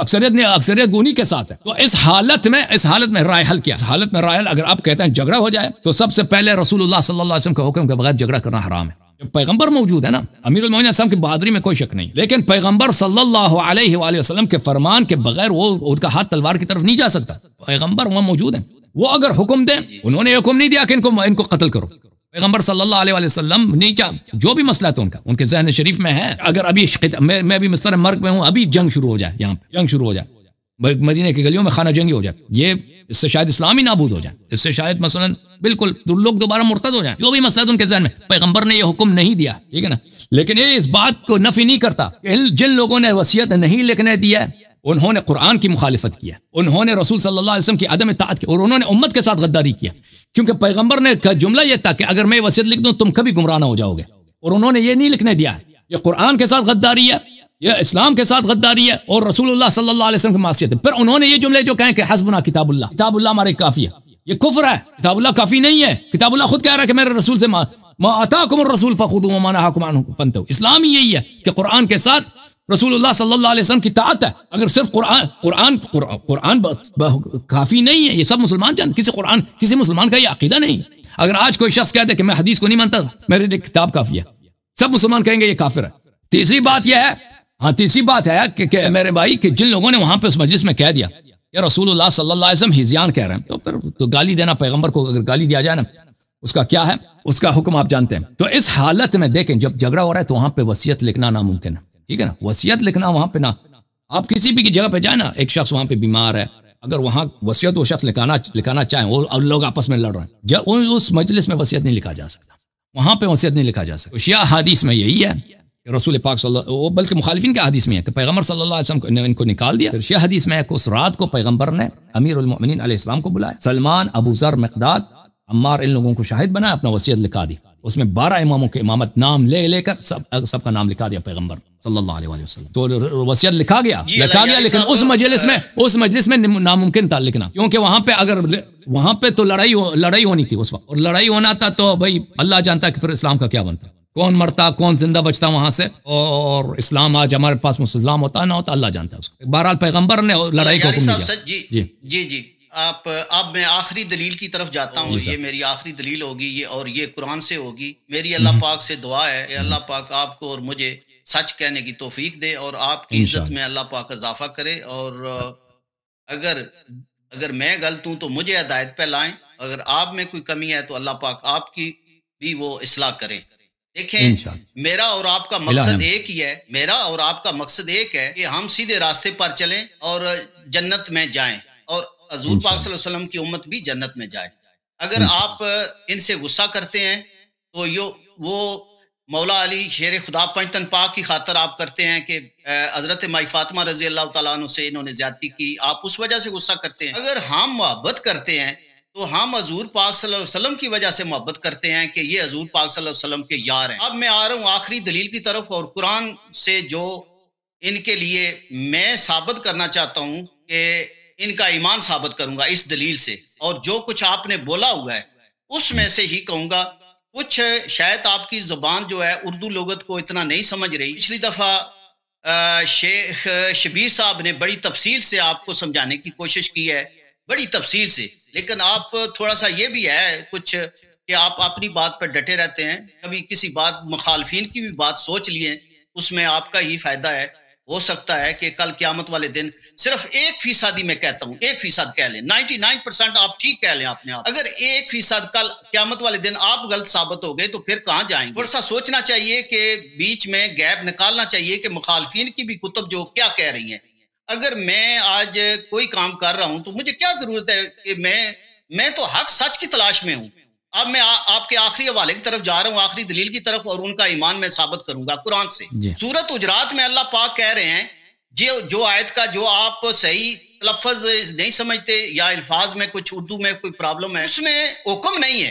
اکثریت نے اکثریت کے ساتھ ہے تو اس حالت میں اس حالت میں رائے حل کیا اس حالت میں رائے حل اگر آپ کہتے ہیں جگڑا ہو جائے تو سب سے پہلے رسول اللہ صلی اللہ علیہ وسلم کے حکم کے بغیر جگڑا کرنا حرام ہے پیغمبر موجود ہے نا امیر المعین السلام کی بہادری میں کوئی شک نہیں لیکن پیغمبر صلی اللہ علیہ وآلہ وسلم کے فرمان کے بغیر وہ ان کا ہاتھ تلوار کی طرف نہیں جا سکتا پیغمبر وہاں موجود ہیں وہ اگر حکم دیں جی، جی۔ انہوں نے حکم نہیں دیا کہ ان کو ان کو قتل کرو پیغمبر صلی اللہ علیہ وسلم نیچا جو بھی مسئلہ تو ان کا ان کے ذہن شریف میں ہے اگر ابھی شقت... میں بھی مستر مرک میں ہوں ابھی جنگ شروع ہو جائے یہاں پہ جنگ شروع ہو جائے مدینہ کی گلیوں میں خانہ جنگی ہو جائے یہ اس سے شاید اسلام ہی نابود ہو جائے اس سے شاید مثلا بالکل لوگ دوبارہ مرتد ہو جائیں جو بھی مسئلہ ان کے ذہن میں پیغمبر نے یہ حکم نہیں دیا ٹھیک ہے نا لیکن یہ اس بات کو نفی نہیں کرتا جن لوگوں نے وصیت نہیں لکھنے دیا انہوں نے قرآن کی مخالفت کیا انہوں نے رسول صلی اللہ علیہ وسلم کی عدم اطاعت کی اور انہوں نے امت کے ساتھ غداری کیا کیونکہ پیغمبر نے جملہ یہ تھا کہ اگر میں وسیعت لکھ دوں تم کبھی گمراہ ہو جاؤ گے اور انہوں نے یہ نہیں لکھنے دیا یہ قرآن کے ساتھ غداری ہے یہ اسلام کے ساتھ غداری ہے اور رسول اللہ صلی اللہ علیہ وسلم کی معصیت ہے پھر انہوں نے یہ جملے جو کہیں کہ حسبنا کتاب اللہ کتاب اللہ ہمارے کافی ہے یہ کفر ہے کتاب اللہ کافی نہیں ہے کتاب اللہ خود کہہ رہا ہے کہ میرے رسول سے ما اتاکم الرسول فخذوا ما نهاکم عنه فانتهوا اسلام یہی ہے کہ قرآن کے ساتھ رسول اللہ صلی اللہ علیہ وسلم کی طاعت ہے اگر صرف قرآن قرآن قرآن قرآن با, با, کافی نہیں ہے یہ سب مسلمان جانتے کسی قرآن کسی مسلمان کا یہ عقیدہ نہیں ہے اگر آج کوئی شخص کہہ دے کہ میں حدیث کو نہیں مانتا میرے لیے کتاب کافی ہے سب مسلمان کہیں گے یہ کافر ہے تیسری بات یہ ہے ہاں تیسری بات ہے کہ کہ میرے بھائی کہ جن لوگوں نے وہاں پہ اس مجلس میں کہہ دیا کہ رسول اللہ صلی اللہ علیہ وسلم ہزیان کہہ رہے ہیں تو پھر تو گالی دینا پیغمبر کو اگر گالی دیا جائے نا اس کا کیا ہے اس کا حکم آپ جانتے ہیں تو اس حالت میں دیکھیں جب جھگڑا ہو رہا ہے تو وہاں پہ وسیعت لکھنا ناممکن ہے ٹھیک ہے نا وصیت لکھنا وہاں پہ نہ آپ کسی بھی جگہ پہ جائیں نا ایک شخص وہاں پہ بیمار ہے اگر وہاں وصیت وہ شخص لکھانا لکھانا چاہیں لوگ آپس میں لڑ رہے ہیں اس مجلس میں وصیت نہیں لکھا جا سکتا وہاں پہ وصیت نہیں لکھا جا سکتا شیعہ حادیث میں یہی ہے کہ رسول پاک صلی اللہ وہ بلکہ مخالفین کے حدیث میں ہے کہ پیغمبر صلی اللہ علیہ وسلم نے ان کو نکال دیا شیعہ حدیث میں اس رات کو پیغمبر نے امیر علیہ السلام کو بلایا سلمان ابو ذر مقداد عمار ان لوگوں کو شاہد بنا اپنا وصیت لکھا دی اس میں بارہ اماموں کے امامت نام لے لے کر سب سب کا نام لکھا دیا پیغمبر صلی اللہ علیہ وسلم تو لکھا لکھا گیا جی، گیا لیکن اس اس مجلس مجلس میں میں ناممکن تھا لکھنا کیونکہ وہاں پہ اگر وہاں پہ تو لڑائی لڑائی ہونی تھی اس وقت اور لڑائی ہونا تھا تو بھائی اللہ جانتا کہ پھر اسلام کا کیا بنتا کون مرتا کون زندہ بچتا وہاں سے اور اسلام آج ہمارے پاس مسلم ہوتا نہ ہوتا اللہ جانتا ہے اس کو بہرحال پیغمبر نے لڑائی یعنی کو حکم دیا جی جی جی, جی۔ آپ اب میں آخری دلیل کی طرف جاتا ہوں جی یہ میری آخری دلیل ہوگی یہ اور یہ قرآن سے ہوگی میری اللہ پاک سے دعا ہے اللہ پاک آپ کو اور مجھے سچ کہنے کی توفیق دے اور آپ کی عزت میں اللہ پاک اضافہ کرے اور اگر اگر میں غلط ہوں تو مجھے ہدایت پہ لائیں اگر آپ میں کوئی کمی ہے تو اللہ پاک آپ کی بھی وہ اصلاح کرے دیکھیں میرا اور آپ کا مقصد ایک ہی ہے میرا اور آپ کا مقصد ایک ہے کہ ہم سیدھے راستے پر چلیں اور جنت میں جائیں اور حضور پاک صلی اللہ علیہ وسلم کی امت بھی جنت میں جائے اگر آپ ان سے غصہ کرتے ہیں تو وہ مولا علی شیر خدا پنجتن پاک کی خاطر آپ کرتے ہیں کہ حضرت مائی فاطمہ رضی اللہ تعالیٰ عنہ سے انہوں نے زیادتی کی آپ اس وجہ سے غصہ کرتے ہیں اگر ہم محبت کرتے ہیں تو ہم حضور پاک صلی اللہ علیہ وسلم کی وجہ سے محبت کرتے ہیں کہ یہ حضور پاک صلی اللہ علیہ وسلم کے یار ہیں اب میں آ رہا ہوں آخری دلیل کی طرف اور قرآن سے جو ان کے لیے میں ثابت کرنا چاہتا ہوں کہ ان کا ایمان ثابت کروں گا اس دلیل سے اور جو کچھ آپ نے بولا ہوا ہے اس میں سے ہی کہوں گا کچھ شاید آپ کی زبان جو ہے اردو لغت کو اتنا نہیں سمجھ رہی پچھلی دفعہ شیخ شبیر صاحب نے بڑی تفصیل سے آپ کو سمجھانے کی کوشش کی ہے بڑی تفصیل سے لیکن آپ تھوڑا سا یہ بھی ہے کچھ کہ آپ اپنی بات پر ڈٹے رہتے ہیں کبھی کسی بات مخالفین کی بھی بات سوچ لیے اس میں آپ کا ہی فائدہ ہے ہو سکتا ہے کہ کل قیامت والے دن صرف ایک فیصد ہی میں کہتا ہوں ایک فیصد کہہ لیں نائنٹی نائن پرسینٹ آپ ٹھیک کہہ لیں اپنے آپ اگر ایک فیصد کل قیامت والے دن آپ غلط ثابت ہو گئے تو پھر کہاں جائیں تھوڑا سا سوچنا چاہیے کہ بیچ میں گیپ نکالنا چاہیے کہ مخالفین کی بھی کتب جو کیا کہہ رہی ہیں اگر میں آج کوئی کام کر رہا ہوں تو مجھے کیا ضرورت ہے کہ میں میں تو حق سچ کی تلاش میں ہوں اب میں آپ کے آخری حوالے کی طرف جا رہا ہوں آخری دلیل کی طرف اور ان کا ایمان میں ثابت کروں گا قرآن سے جی۔ سورت اجرات میں اللہ پاک کہہ رہے ہیں جی، جو آیت کا جو آپ صحیح تلفظ نہیں سمجھتے یا الفاظ میں کچھ اردو میں کوئی پرابلم ہے اس میں حکم نہیں ہے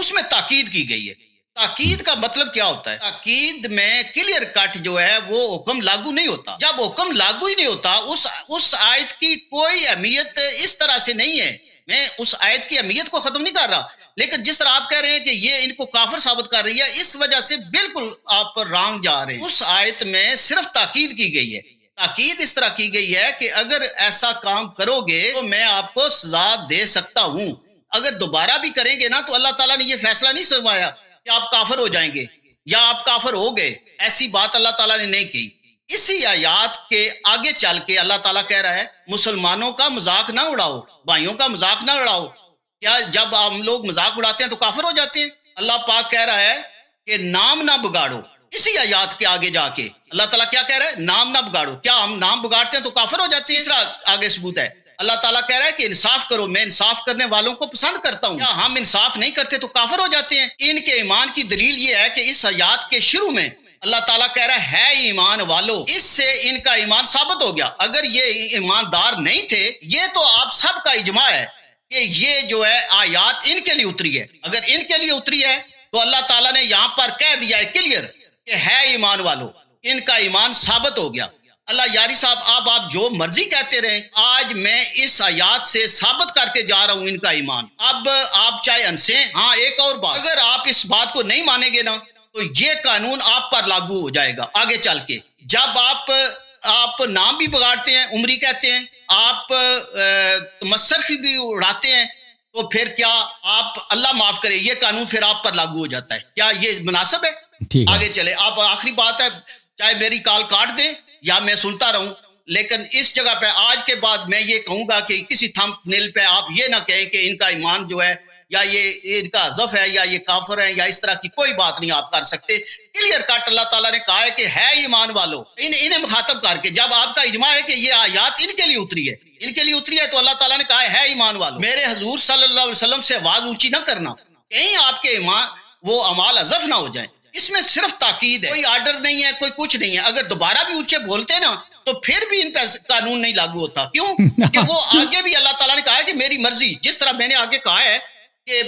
اس میں تاکید کی گئی ہے تاکید کا مطلب کیا ہوتا ہے تاکید میں کلیئر کٹ جو ہے وہ حکم لاگو نہیں ہوتا جب حکم لاگو ہی نہیں ہوتا اس اس آیت کی کوئی اہمیت اس طرح سے نہیں ہے میں اس آیت کی اہمیت کو ختم نہیں کر رہا لیکن جس طرح آپ کہہ رہے ہیں کہ یہ ان کو کافر ثابت کر رہی ہے اس وجہ سے بالکل آپ رانگ جا رہے ہیں اس آیت میں صرف تاکید کی گئی ہے تاکید اس طرح کی گئی ہے کہ اگر ایسا کام کرو گے تو میں آپ کو سزا دے سکتا ہوں اگر دوبارہ بھی کریں گے نا تو اللہ تعالیٰ نے یہ فیصلہ نہیں سنوایا کہ آپ کافر ہو جائیں گے یا آپ کافر ہو گئے ایسی بات اللہ تعالیٰ نے نہیں کی اسی آیات کے آگے چل کے اللہ تعالیٰ کہہ رہا ہے مسلمانوں کا مذاق نہ اڑاؤ بھائیوں کا مذاق نہ اڑاؤ کیا جب ہم لوگ مذاق اڑاتے ہیں تو کافر ہو جاتے ہیں اللہ پاک کہہ رہا ہے کہ نام نہ بگاڑو اسی آیات کے آگے جا کے اللہ تعالیٰ کیا کہہ رہا ہے نام نہ بگاڑو کیا ہم نام بگاڑتے ہیں تو کافر ہو جاتے ہیں تیسرا آگے ثبوت ہے اللہ تعالیٰ کہہ رہا ہے کہ انصاف کرو میں انصاف کرنے والوں کو پسند کرتا ہوں کیا ہم انصاف نہیں کرتے تو کافر ہو جاتے ہیں ان کے ایمان کی دلیل یہ ہے کہ اس آیات کے شروع میں اللہ تعالیٰ کہہ رہا ہے ایمان والو اس سے ان کا ایمان ثابت ہو گیا اگر یہ ایماندار نہیں تھے یہ تو آپ سب کا اجماع ہے کہ یہ جو ہے آیات ان کے لیے اتری ہے اگر ان کے لیے اتری ہے تو اللہ تعالیٰ نے یہاں پر کہہ دیا ہے کلیئر کہ ہے ایمان ان کا ایمان ثابت ہو گیا اللہ یاری صاحب آپ جو مرضی کہتے رہیں آج میں اس آیات سے ثابت کر کے جا رہا ہوں ان کا ایمان اب آپ چاہے انسیں ہاں ایک اور بات اگر آپ اس بات کو نہیں مانیں گے نا تو یہ قانون آپ پر لاگو ہو جائے گا آگے چل کے جب آپ آپ نام بھی بگاڑتے ہیں عمری کہتے ہیں آپ مشرف بھی اڑاتے ہیں تو پھر کیا آپ اللہ معاف کرے یہ قانون پھر آپ پر لاگو ہو جاتا ہے کیا یہ مناسب ہے آگے چلے آپ آخری بات ہے چاہے میری کال کاٹ دیں یا میں سنتا رہوں لیکن اس جگہ پہ آج کے بعد میں یہ کہوں گا کہ کسی تھمپ نیل پہ آپ یہ نہ کہیں کہ ان کا ایمان جو ہے یا یہ ان کا حذف ہے یا یہ کافر ہے یا اس طرح کی کوئی بات نہیں آپ کر سکتے کلیئر کٹ اللہ تعالیٰ نے کہا ہے کہ ہے ایمان والو انہیں مخاطب کر کے جب آپ کا اجماع ہے کہ یہ آیات ان کے لیے اتری ہے ان کے لیے اتری ہے تو اللہ تعالیٰ نے کہا ہے ایمان والو میرے حضور صلی اللہ علیہ وسلم سے آواز اونچی نہ کرنا کہیں آپ کے ایمان وہ امال حذف نہ ہو جائیں اس میں صرف تاکید ہے کوئی آرڈر نہیں ہے کوئی کچھ نہیں ہے اگر دوبارہ بھی اونچے بولتے نا تو پھر بھی ان پہ قانون نہیں لاگو ہوتا کیوں کہ وہ آگے بھی اللہ تعالیٰ نے کہا ہے کہ میری مرضی جس طرح میں نے آگے کہا ہے کہ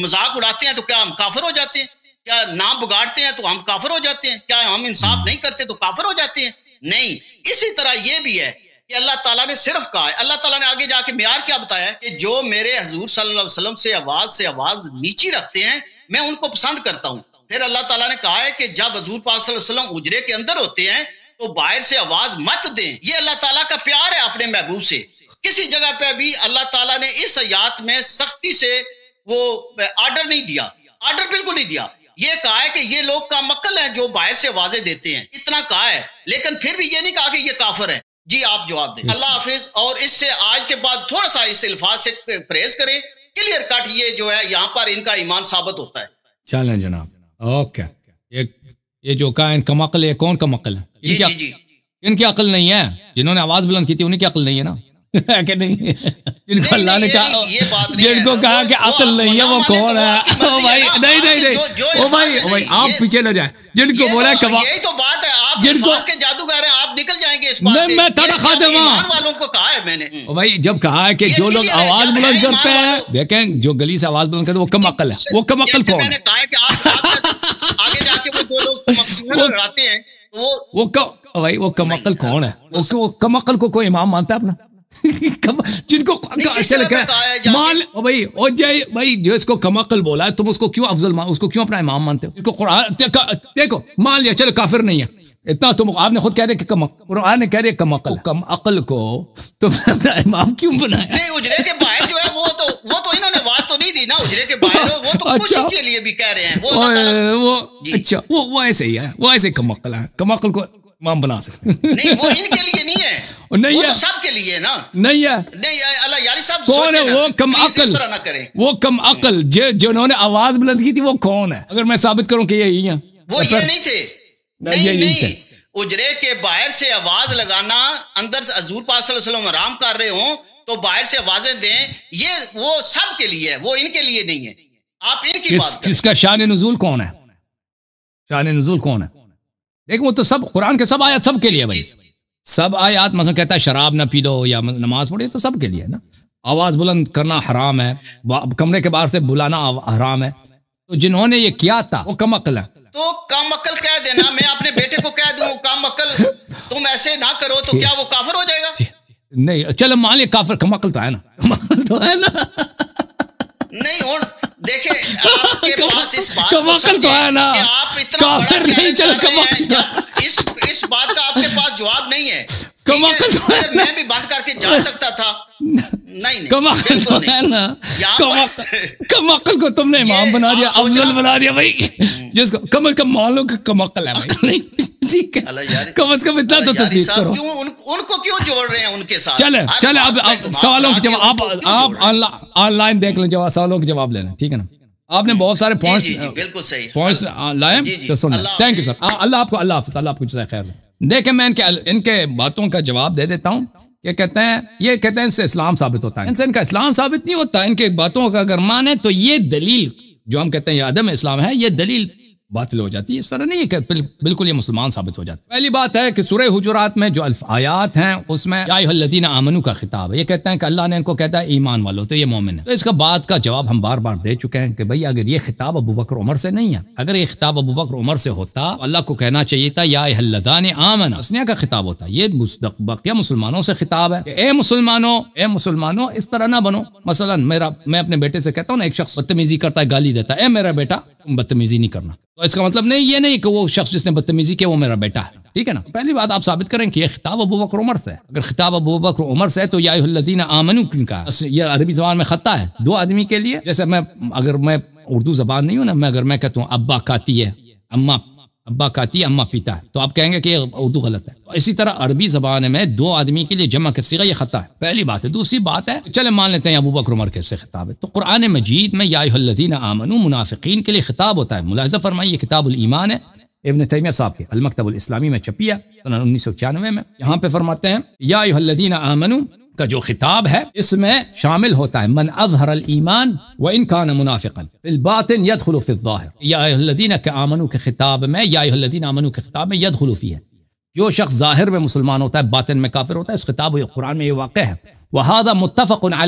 مذاق اڑاتے ہیں تو کیا ہم کافر ہو جاتے ہیں کیا نام بگاڑتے ہیں تو ہم کافر ہو جاتے ہیں کیا ہم انصاف نہیں کرتے تو کافر ہو جاتے ہیں نہیں اسی طرح یہ بھی ہے کہ اللہ تعالیٰ نے صرف کہا ہے اللہ تعالیٰ نے آگے جا کے معیار کیا بتایا ہے کہ جو میرے حضور صلی اللہ علیہ وسلم سے آواز سے آواز نیچی رکھتے ہیں میں ان کو پسند کرتا ہوں پھر اللہ تعالیٰ نے کہا ہے کہ جب حضور پاک صلی اللہ علیہ وسلم اجرے کے اندر ہوتے ہیں تو باہر سے آواز مت دیں یہ اللہ تعالیٰ کا پیار ہے اپنے محبوب سے کسی جگہ پہ بھی اللہ تعالیٰ نے اس آیات میں سختی سے وہ آرڈر نہیں دیا آرڈر بالکل نہیں دیا یہ کہا ہے کہ یہ لوگ کا مکل ہیں جو باہر سے واضح دیتے ہیں اتنا کہا ہے لیکن پھر بھی یہ نہیں کہا کہ یہ کافر ہے جی آپ جواب دیں اللہ حافظ اور اس سے آج کے بعد تھوڑا سا اس الفاظ سے پریز کریں کلیئر کٹ یہ جو ہے یہاں پر ان کا ایمان ثابت ہوتا ہے چلیں جناب اوکے یہ جو کہا ان کا مقل ہے کون کا مکل ہے جی، جی، جی۔ ان کی عقل نہیں ہے جنہوں نے آواز بلند کی تھی انہیں کی عقل نہیں ہے نا نہیں عقل نہیں ہے وہ کون ہے نہیں نہیں نہیں بھائی آپ پیچھے نہ جائیں جن کوئی میں نے جب کہا ہے کہ جو لوگ آواز بلند کرتے ہیں دیکھیں جو گلی سے آواز بلند کرتے ہیں وہ کم عقل ہے وہ کم عقل کون ہے وہ کم عقل کون ہے وہ کم عقل کو کوئی امام مانتا ہے اپنا جن کو اچھا لگا ہے مان بھائی او جائے بھائی جو اس کو کماقل بولا ہے تم اس کو کیوں افضل اس کو کیوں اپنا امام مانتے ہو اس کو قرآن دیکھو مان لیا چلو کافر نہیں ہے اتنا تم آپ نے خود کہہ دیا کہ کم قرآن نے کہہ دیا کم عقل کم عقل کو تم نے اپنا امام کیوں بنایا نہیں اجرے کے باہر جو ہے وہ تو وہ تو انہوں نے بات تو نہیں دی نا اجرے کے باہر وہ تو خوشی اچھا۔ کے لیے بھی کہہ رہے ہیں وہ جی۔ اچھا وہ ایسے ہی ہے وہ ایسے کم عقل ہے کم عقل کو امام بنا سکتے ہیں نہیں وہ ان کے لیے نہیں ہے نہیں ہے سب کے لیے نا نہیں ہے کون ہے وہ کم عقل وہ کم عقل جنہوں نے آواز بلند کی تھی وہ کون ہے اگر میں ثابت کروں کہ یہی ہیں وہ یہ نہیں تھے نہیں اجرے کے باہر سے آواز لگانا اندر حضور پاک صلی اللہ علیہ وسلم آرام کر رہے ہوں تو باہر سے آوازیں دیں یہ وہ سب کے لیے ہے وہ ان کے لیے نہیں ہے آپ ان کی بات کریں اس کا شان نزول کون ہے شان نزول کون ہے دیکھیں وہ تو سب قرآن کے سب آیات سب کے لیے بھائی سب آیات مثلا کہتا ہے شراب نہ پی لو یا نماز پڑھے تو سب کے لیے نا آواز بلند کرنا حرام ہے کمرے کے باہر سے بلانا حرام ہے تو جنہوں نے یہ کیا تھا وہ کم عقل ہے تو کم عقل کہہ دینا میں اپنے بیٹے کو کہہ دوں کم عقل تم ایسے نہ کرو تو کیا وہ کافر ہو جائے گا جی، جی، نہیں چلو مان لئے کافر کم عقل تو ہے نا کم عقل تو ہے نا نہیں دیکھیں آپ اتنا اس بات کا آپ کے پاس جواب نہیں ہے کم عقل تو نہیں کم عقل تو ہے نا کم عقل کو تم نے امام بنا دیا افضل بنا دیا بھائی جس کو کم از کم مان لو کا کم عقل ہے کم از کم اتنا تو تصدیق کرو ان کو کیوں جوڑ رہے ہیں ان کے ساتھ چلے چلے اب سوالوں کے جواب جواب آپ آپ آن لائن دیکھ لیں سوالوں کے جواب لینا ٹھیک ہے نا آپ نے جی، بہت سارے جی، پوائنٹس جی، بالکل صحیح پوائنٹس سن تھینک یو سر اللہ آپ کو اللہ حافظ اللہ آپ کو خیر دیکھیں میں ان کے ان کے باتوں کا جواب دے دیتا ہوں یہ کہتے ہیں یہ کہتے ہیں ان سے اسلام ثابت ہوتا ہے ان سے ان کا اسلام ثابت نہیں ہوتا ان کے باتوں کا اگر مانے تو یہ دلیل جو ہم کہتے ہیں یہ عدم اسلام ہے یہ دلیل باطل ہو جاتی ہے اس طرح نہیں ہے کہ بالکل یہ مسلمان ثابت ہو جاتا پہلی بات ہے کہ سورہ حجرات میں جو الف آیات ہیں اس میں یا ایہا الذین کا خطاب ہے یہ کہتے ہیں کہ اللہ نے ان کو کہتا ہے ایمان والو تو یہ مومن ہے تو اس کا بات کا جواب ہم بار بار دے چکے ہیں کہ بھئی اگر یہ خطاب ابو بکر عمر سے نہیں ہے اگر یہ خطاب ابو بکر عمر سے ہوتا اللہ کو کہنا چاہیے تھا یا الدان الذین اسنیا کا خطاب ہوتا یہ مستقبق یا مسلمانوں سے خطاب ہے کہ اے مسلمانوں اے مسلمانوں اس طرح نہ بنو مثلا میرا میں اپنے بیٹے سے کہتا ہوں نا ایک شخص بدتمیزی کرتا ہے گالی دیتا ہے اے میرا بیٹا بدتمیزی نہیں کرنا تو اس کا مطلب نہیں یہ نہیں کہ وہ شخص جس نے بدتمیزی کیا وہ میرا بیٹا ہے ٹھیک ہے نا پہلی بات آپ ثابت کریں کہ یہ خطاب ابو بکر عمر ہے اگر خطاب ابو بکر عمر ہے تو الدین آمن کن کا یہ عربی زبان میں خطہ ہے دو آدمی کے لیے جیسے میں اگر میں اردو زبان نہیں ہوں نا میں اگر میں کہتا ہوں ابا کاتی ہے اما ابا کاتی اما پیتا ہے تو آپ کہیں گے کہ یہ اردو غلط ہے اسی طرح عربی زبان میں دو آدمی کے لیے جمع کر سک یہ خطا ہے پہلی بات ہے دوسری بات ہے چلے مان لیتے ہیں ابو بکر عمر کے سے خطاب ہے تو قرآن مجید میں یااہدین آمن منافقین کے لیے خطاب ہوتا ہے ملاحظہ فرمائیے یہ کتاب الایمان ہے ابن تیمیہ صاحب کے المکتب الاسلامی میں چھپیا سن انیس سو چھیانوے میں یہاں پہ فرماتے ہیں یاہ لدین امنو کا جو خطاب ہے اس میں شامل ہوتا ہے من اظہر الایمان و منافقا الباطن فی الظاہر یا یا الذین الذین کے کے کے آمنو آمنو خطاب خطاب میں میں فی ہے جو شخص ظاہر میں میں میں میں مسلمان ہوتا ہوتا ہے ہے ہے ہے ہے باطن کافر اس خطاب خطاب قرآن یہ یہ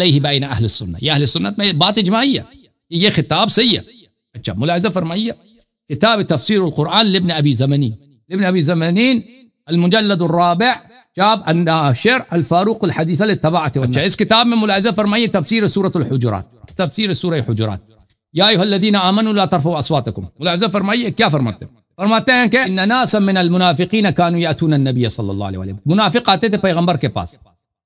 یہ واقع اہل سنت بات اجماعی صحیح اچھا ملاحظہ فرمائیے کتاب تفسیر القرآن ابی ابی زمنین المجلد الرابع كتاب الناشر آه، الفاروق الحديث للتبعت والنشر ايش كتاب من ملا جعفر مي تفسير سورة الحجرات تفسير سورة الحجرات يا أيها الذين آمنوا لا ترفعوا أصواتكم ملا جعفر مي فرمت फरमाते إن ناسا من المنافقين كانوا يأتون النبي صلى الله عليه وسلم منافق आते थे كباس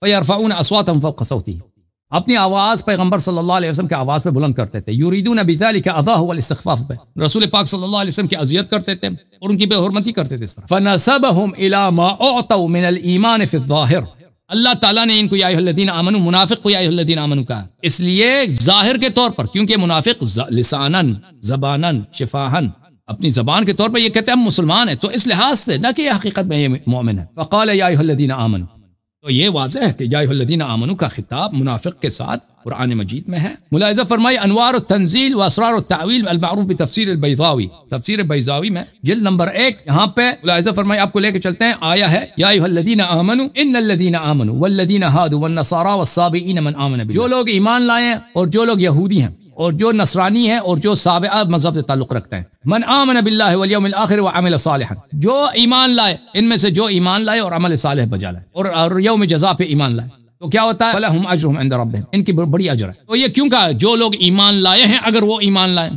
فيرفعون أصواتهم فوق صوته اپنی آواز پیغمبر صلی اللہ علیہ وسلم کے آواز پہ بلند کرتے تھے یوریدون بذالک لکھا اضاء والاستخفاف پہ رسول پاک صلی اللہ علیہ وسلم کی اذیت کرتے تھے اور ان کی بے حرمتی کرتے تھے اس طرح فنسبہم الی ما اعطوا من الایمان فی الظاہر اللہ تعالیٰ نے ان کو یا الذین آمنو منافق کو یا الذین آمنو کہا اس لیے ظاہر کے طور پر کیونکہ منافق لسانن زبانن شفاہن اپنی زبان کے طور پر یہ کہتے ہیں ہم مسلمان ہیں تو اس لحاظ سے نہ کہ یہ حقیقت میں یہ مومن ہے فقال یا الذین آمنو تو یہ واضح ہے کہ یا الدین امنو کا خطاب منافق کے ساتھ قرآن مجید میں ہے ملاحظہ فرمائی انوار اور و اسرار اور تعویل میں الباروی تفصیل بےزاوی تفصیل میں جلد نمبر ایک یہاں پہ ملاحظہ فرمائی آپ کو لے کے چلتے ہیں آیا ہے یا آمنو آمنو ان والذین من یادیندین جو لوگ ایمان لائے اور جو لوگ یہودی ہیں اور جو نصرانی ہیں اور جو سابعہ مذہب سے تعلق رکھتے ہیں من آمن باللہ والیوم الاخر وعمل صالحا جو ایمان لائے ان میں سے جو ایمان لائے اور عمل صالح بجا لائے اور یوم جزا پہ ایمان لائے تو کیا ہوتا ہے فلہم اجرہم عند ربہم ان کی بڑی اجر ہے تو یہ کیوں کہا جو لوگ ایمان لائے ہیں اگر وہ ایمان لائے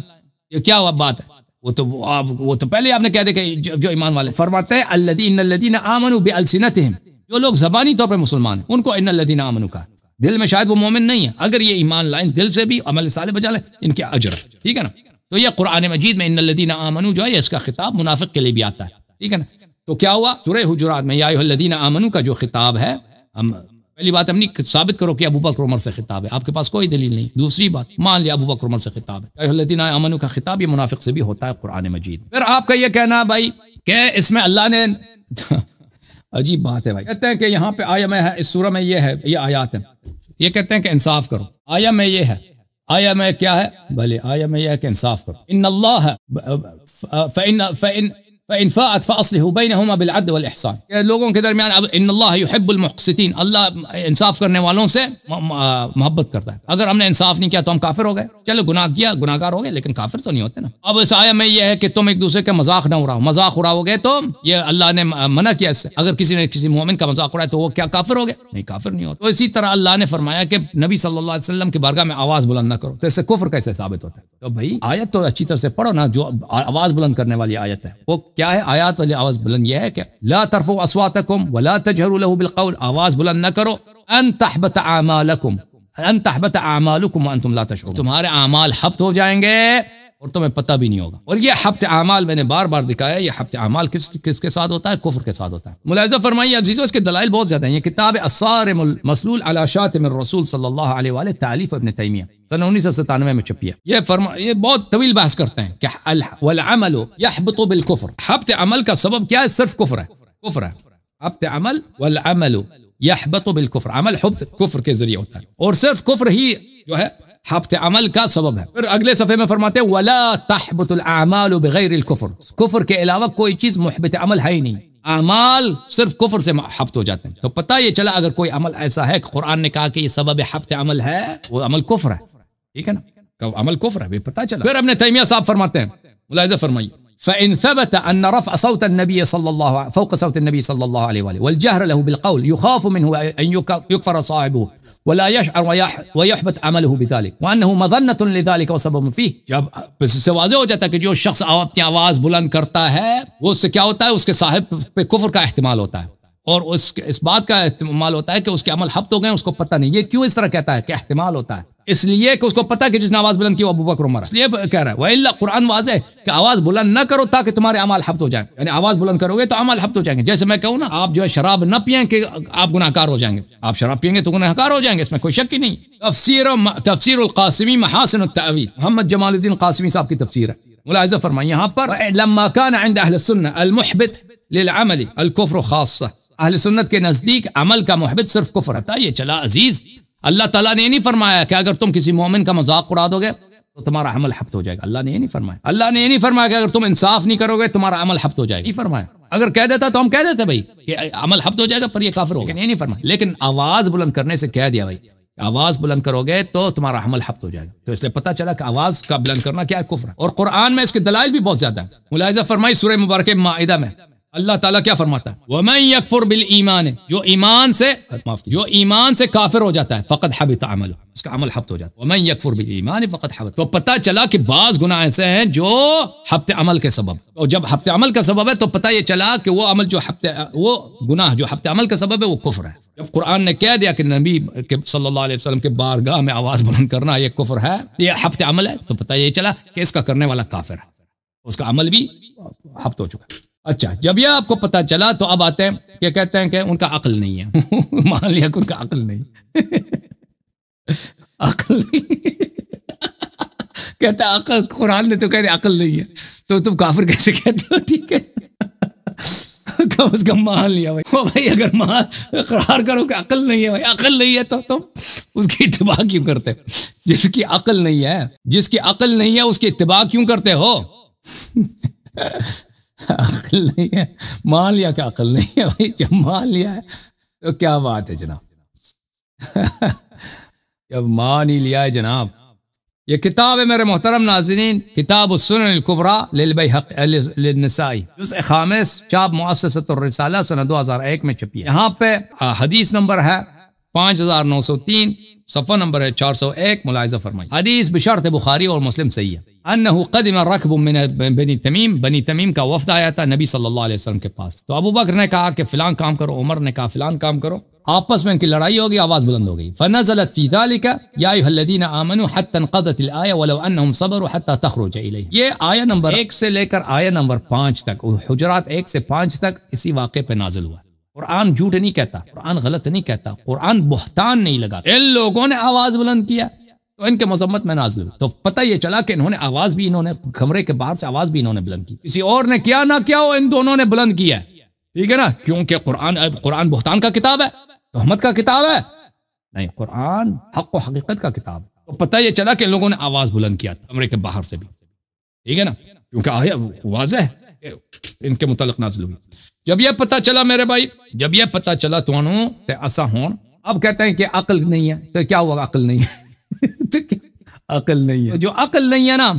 یہ کیا ہوا بات ہے وہ تو آپ وہ تو پہلے آپ نے کہہ دیا کہ جو ایمان والے فرماتے ہیں الذین الذین آمنوا بالسنتہم جو لوگ زبانی طور پر مسلمان ہیں ان کو ان الذین آمنوا کہا دل میں شاید وہ مومن نہیں ہے اگر یہ ایمان لائیں دل سے بھی عمل صالح بجا لیں ان کے اجر ٹھیک ہے نا تو یہ قرآن مجید میں ان الدین آمنو جو ہے اس کا خطاب منافق کے لیے بھی آتا ہے ٹھیک ہے نا تو کیا ہوا سورہ حجرات میں یا الدین آمنو کا جو خطاب ہے ہم پہلی بات ہم نہیں ثابت کرو کہ ابو بکر عمر سے خطاب ہے آپ کے پاس کوئی دلیل نہیں دوسری بات مان لیا ابو بکر عمر سے خطاب ہے یا الدین امن کا خطاب یہ منافق سے بھی ہوتا ہے قرآن مجید پھر آپ کا یہ کہنا بھائی کہ اس میں اللہ نے عجیب بات ہے بھائی کہتے ہیں کہ یہاں پہ آیا میں ہے اس سورہ میں یہ ہے یہ آیات ہیں یہ کہتے ہیں کہ انصاف کرو آیا میں یہ ہے آیا میں کیا ہے بھلے آیا میں یہ ہے کہ انصاف کرو ان اللہ ہے فإن فأصلحوا بينهما بالعدل والإحسان لوگوں کے درمیان ان اللہ اللہ یحب انصاف کرنے والوں سے محبت کرتا ہے اگر ہم نے انصاف نہیں کیا تو ہم کافر ہو گئے چلو گناہ کیا گناکار ہو گئے لیکن کافر تو نہیں ہوتے نا اب اس میں یہ ہے کہ تم ایک دوسرے کے مذاق نہ اڑاؤ مذاق اڑاؤ گے تو یہ اللہ نے منع کیا اس سے اگر کسی نے کسی مومن کا مذاق اڑایا تو وہ کیا کافر ہو گئے نہیں کافر نہیں ہوتا تو اسی طرح اللہ نے فرمایا کہ نبی صلی اللہ علیہ وسلم کی بارگاہ میں آواز بلند نہ کرو تو اس سے کفر کیسے ثابت ہوتا ہے تو بھائی آیت تو اچھی طرح سے پڑھو نا جو آواز بلند کرنے والی آیت ہے وہ کیا ہے آیات والی آواز بلند یہ ہے کہ لا ولا اللہ طرف بالقول آواز بلند نہ کرو ان تحبت تمہارے اعمال ہفت ہو جائیں گے اور تمہیں پتہ بھی نہیں ہوگا اور یہ ہفت اعمال میں نے بار بار دکھایا ہے ہے یہ یہ ہفت اعمال کس کس کے کے کے ساتھ ساتھ ہوتا ہوتا کفر ملاحظہ فرمائیے اس دلائل بہت زیادہ ہیں کتاب اسار مسلول علی صلی اللہ علیہ ابن تیمیہ سن دکھا میں چھپی ہے یہ یہ فرما بہت طویل بحث کرتے ہیں کہ والعمل یحبط ہفت عمل کا سبب کیا ہے صرف کفر کفر کفر ہے ہے ہے ہفت عمل عمل والعمل یحبط کے ذریعے ہوتا اور صرف کفر ہی جو ہے حبط عمل کا سبب ہے پھر اگلے صفحے میں فرماتے ہیں وَلَا تَحْبُتُ الْعَامَالُ بِغَيْرِ الْكُفْرِ کفر کے علاوہ کوئی چیز محبت عمل ہے ہی نہیں عمال صرف کفر سے حبط ہو جاتے ہیں تو پتہ یہ چلا اگر کوئی عمل ایسا ہے کہ قرآن نے کہا کہ یہ سبب حبط عمل ہے وہ عمل کفر ہے ٹھیک ہے نا عمل کفر ہے بھی پتہ چلا پھر ابن تیمیہ صاحب فرماتے ہیں ملاحظہ فرمائیے فإن ثبت أن رفع صوت النبي صلى الله عَلَيْهِ فوق صوت النبي صلى الله عليه وآله والجهر له بالقول يخاف منه أن يكفر صاحبه ولا يشعر ويحبط عمله بذلک وانه فيه جب اس سے واضح ہو جاتا ہے کہ جو شخص اپنی آواز بلند کرتا ہے وہ اس سے کیا ہوتا ہے اس کے صاحب پہ کفر کا احتمال ہوتا ہے اور اس اس بات کا احتمال ہوتا ہے کہ اس کے عمل ہب ہو گئے اس کو پتہ نہیں یہ کیوں اس طرح کہتا ہے کہ احتمال ہوتا ہے اس لیے کہ اس کو پتا کہ جس نے آواز بلند کی وہ ابو بکر عمر اس لیے کہہ رہا ہے وَإِلَّا اللہ قرآن واضح ہے کہ آواز بلند نہ کرو تاکہ تمہارے عمال حفت ہو جائیں یعنی آواز بلند کرو گے تو عمال حفت ہو جائیں گے جیسے میں کہوں نا آپ جو ہے شراب نہ پئیں کہ آپ گناہ کار ہو جائیں گے آپ شراب پئیں گے تو گناہ کار ہو جائیں گے اس میں کوئی شک ہی نہیں تفسیر تفسیر القاسمی محاسن التعویل محمد جمال الدین قاسمی صاحب کی تفسیر ہے ملاحظہ فرمائیں یہاں پر لما کان عند اہل السنه المحبت للعمل الکفر خاصہ اہل سنت کے نزدیک عمل کا محبت صرف کفر ہے یہ چلا عزیز اللہ تعالیٰ نے یہ نہیں فرمایا کہ اگر تم کسی مومن کا مذاق اڑا دو گے تو تمہارا عمل ہفت ہو جائے گا اللہ نے یہ نہیں فرمایا اللہ نے یہ نہیں فرمایا کہ اگر تم انصاف نہیں کرو گے تمہارا عمل ہفت ہو جائے گا نہیں فرمایا اگر کہہ دیتا تو ہم کہہ دیتے بھائی کہ عمل ہفت ہو جائے گا پر یہ کافر نہیں فرمایا لیکن آواز بلند کرنے سے کہہ دیا بھائی آواز بلند کرو گے تو تمہارا حمل ہفت ہو جائے گا تو اس لیے پتا چلا کہ آواز کا بلند کرنا کیا ہے کفر ہے اور قرآن میں اس کے دلائل بھی بہت زیادہ ہیں ملاحظہ فرمائی سورہ مبارک معاہدہ میں اللہ تعالیٰ کیا فرماتا ہے وہ يَكْفُرْ یقفان جو ایمان سے جو ایمان سے کافر ہو جاتا ہے فقط حبت عمل کا عمل ہو جاتا ہے ہفتہ یقر فقط تو پتہ چلا کہ بعض گناہ ایسے ہیں جو حبت عمل کے سبب اور جب حبت عمل کا سبب ہے تو پتہ یہ چلا کہ وہ عمل جو حبت وہ گناہ جو حبت عمل کا سبب ہے وہ کفر ہے جب قرآن نے کہہ دیا کہ نبی صلی اللہ علیہ وسلم کے بارگاہ میں آواز بلند کرنا یہ کفر ہے یہ حبت عمل ہے تو پتہ یہ چلا کہ اس کا کرنے والا کافر ہے اس کا عمل بھی حبت ہو چکا ہے اچھا جب یہ آپ کو پتا چلا تو اب آتے ہیں کہ کہتے ہیں کہ ان کا عقل نہیں ہے مان لیا کہ ان کا عقل نہیں عقل عقل کہتا قرآن نے تو کہتے ہو ٹھیک ہے کم از کم مان لیا بھائی وہ قرار کرو کہ عقل نہیں ہے بھائی عقل نہیں ہے تو تم اس کی اتباع کیوں کرتے ہو جس کی عقل نہیں ہے جس کی عقل نہیں ہے اس کی اتباع کیوں کرتے ہو عقل نہیں ہے مان لیا کہ عقل نہیں ہے بھائی جب مان لیا ہے تو کیا بات ہے جناب جب مان ہی لیا ہے جناب یہ کتاب ہے میرے محترم ناظرین کتاب السنن القبرا للبی حق للنسائی نسائی خام مواصر دو ہزار ایک میں چھپی ہے یہاں پہ حدیث نمبر ہے پانچ ہزار نو سو تین صفحہ نمبر ہے چار سو ایک ملاحظہ فرمائی حدیث بشارت بخاری اور مسلم صحیح ہے انہو قدم رکب من بنی تمیم بنی تمیم کا وفد آیا تھا نبی صلی اللہ علیہ وسلم کے پاس تو ابو بکر نے کہا کہ فلان کام کرو عمر نے کہا فی کام کرو آپس میں ان کی لڑائی ہوگی آواز بلند ہو گئی فنزلت فی ذالک یا الذین آمنوا حتى حتى انقضت الآیہ ولو انہم صبروا تخرج الیہ یہ آیہ نمبر سے لے کر آیہ نمبر پانچ تک حجرات ایک سے پانچ تک اسی واقعے پہ نازل ہوا قرآن جھوٹ نہیں کہتا قرآن غلط نہیں کہتا قرآن بہتان نہیں لگا ان لوگوں نے آواز بلند کیا تو ان کے مذمت میں نازل ہوئی تو پتہ یہ چلا کہ انہوں نے آواز بھی انہوں نے کمرے کے باہر سے آواز بھی انہوں نے بلند کی کسی اور نے کیا نہ کیا ہو ان دونوں نے بلند کیا ہے ٹھیک ہے نا کیونکہ قرآن قرآن بہتان کا کتاب ہے تحمد کا کتاب ہے نہیں قرآن حق و حقیقت کا کتاب ہے تو پتہ یہ چلا کہ ان لوگوں نے آواز بلند کیا تھا کمرے کے باہر سے بھی ٹھیک ہے نا کیونکہ آیا واضح ہے ان کے متعلق نازل ہوئی جب یہ پتہ چلا میرے بھائی جب یہ پتہ چلا تو ہون اب کہتے ہیں کہ عقل نہیں ہے تو کیا ہوا عقل نہیں ہے عقل نہیں ہے جو عقل نہیں ہے نا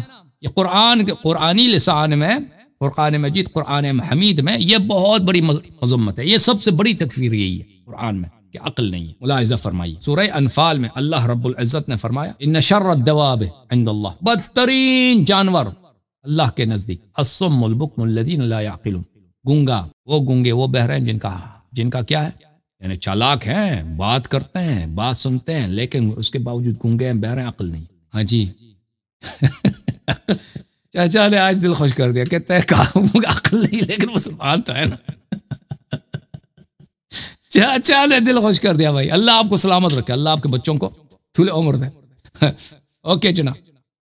یہ قرآن قرآنی لسان میں قرآن مجید قرآن میں یہ بہت بڑی مذمت ہے یہ سب سے بڑی تکفیر یہی ہے قرآن میں کہ عقل نہیں ہے ملاحظہ فرمائی سورہ انفال میں اللہ رب العزت نے فرمایا ان شر الدواب عند اللہ بدترین جانور اللہ کے نزدیک البکم الذین لا گنگا وہ گنگے وہ بہرے ہیں جن کا جن کا کیا ہے یعنی چالاک ہیں بات کرتے ہیں بات سنتے ہیں لیکن اس کے باوجود گنگے ہیں بہرے ہیں عقل نہیں ہاں جی چاچا نے آج دل خوش کر دیا کہ تے کام عقل نہیں لیکن مسلمان تو ہے نا چاچا نے دل خوش کر دیا بھائی اللہ آپ کو سلامت رکھے اللہ آپ کے بچوں کو تھولے عمر دے اوکے جناب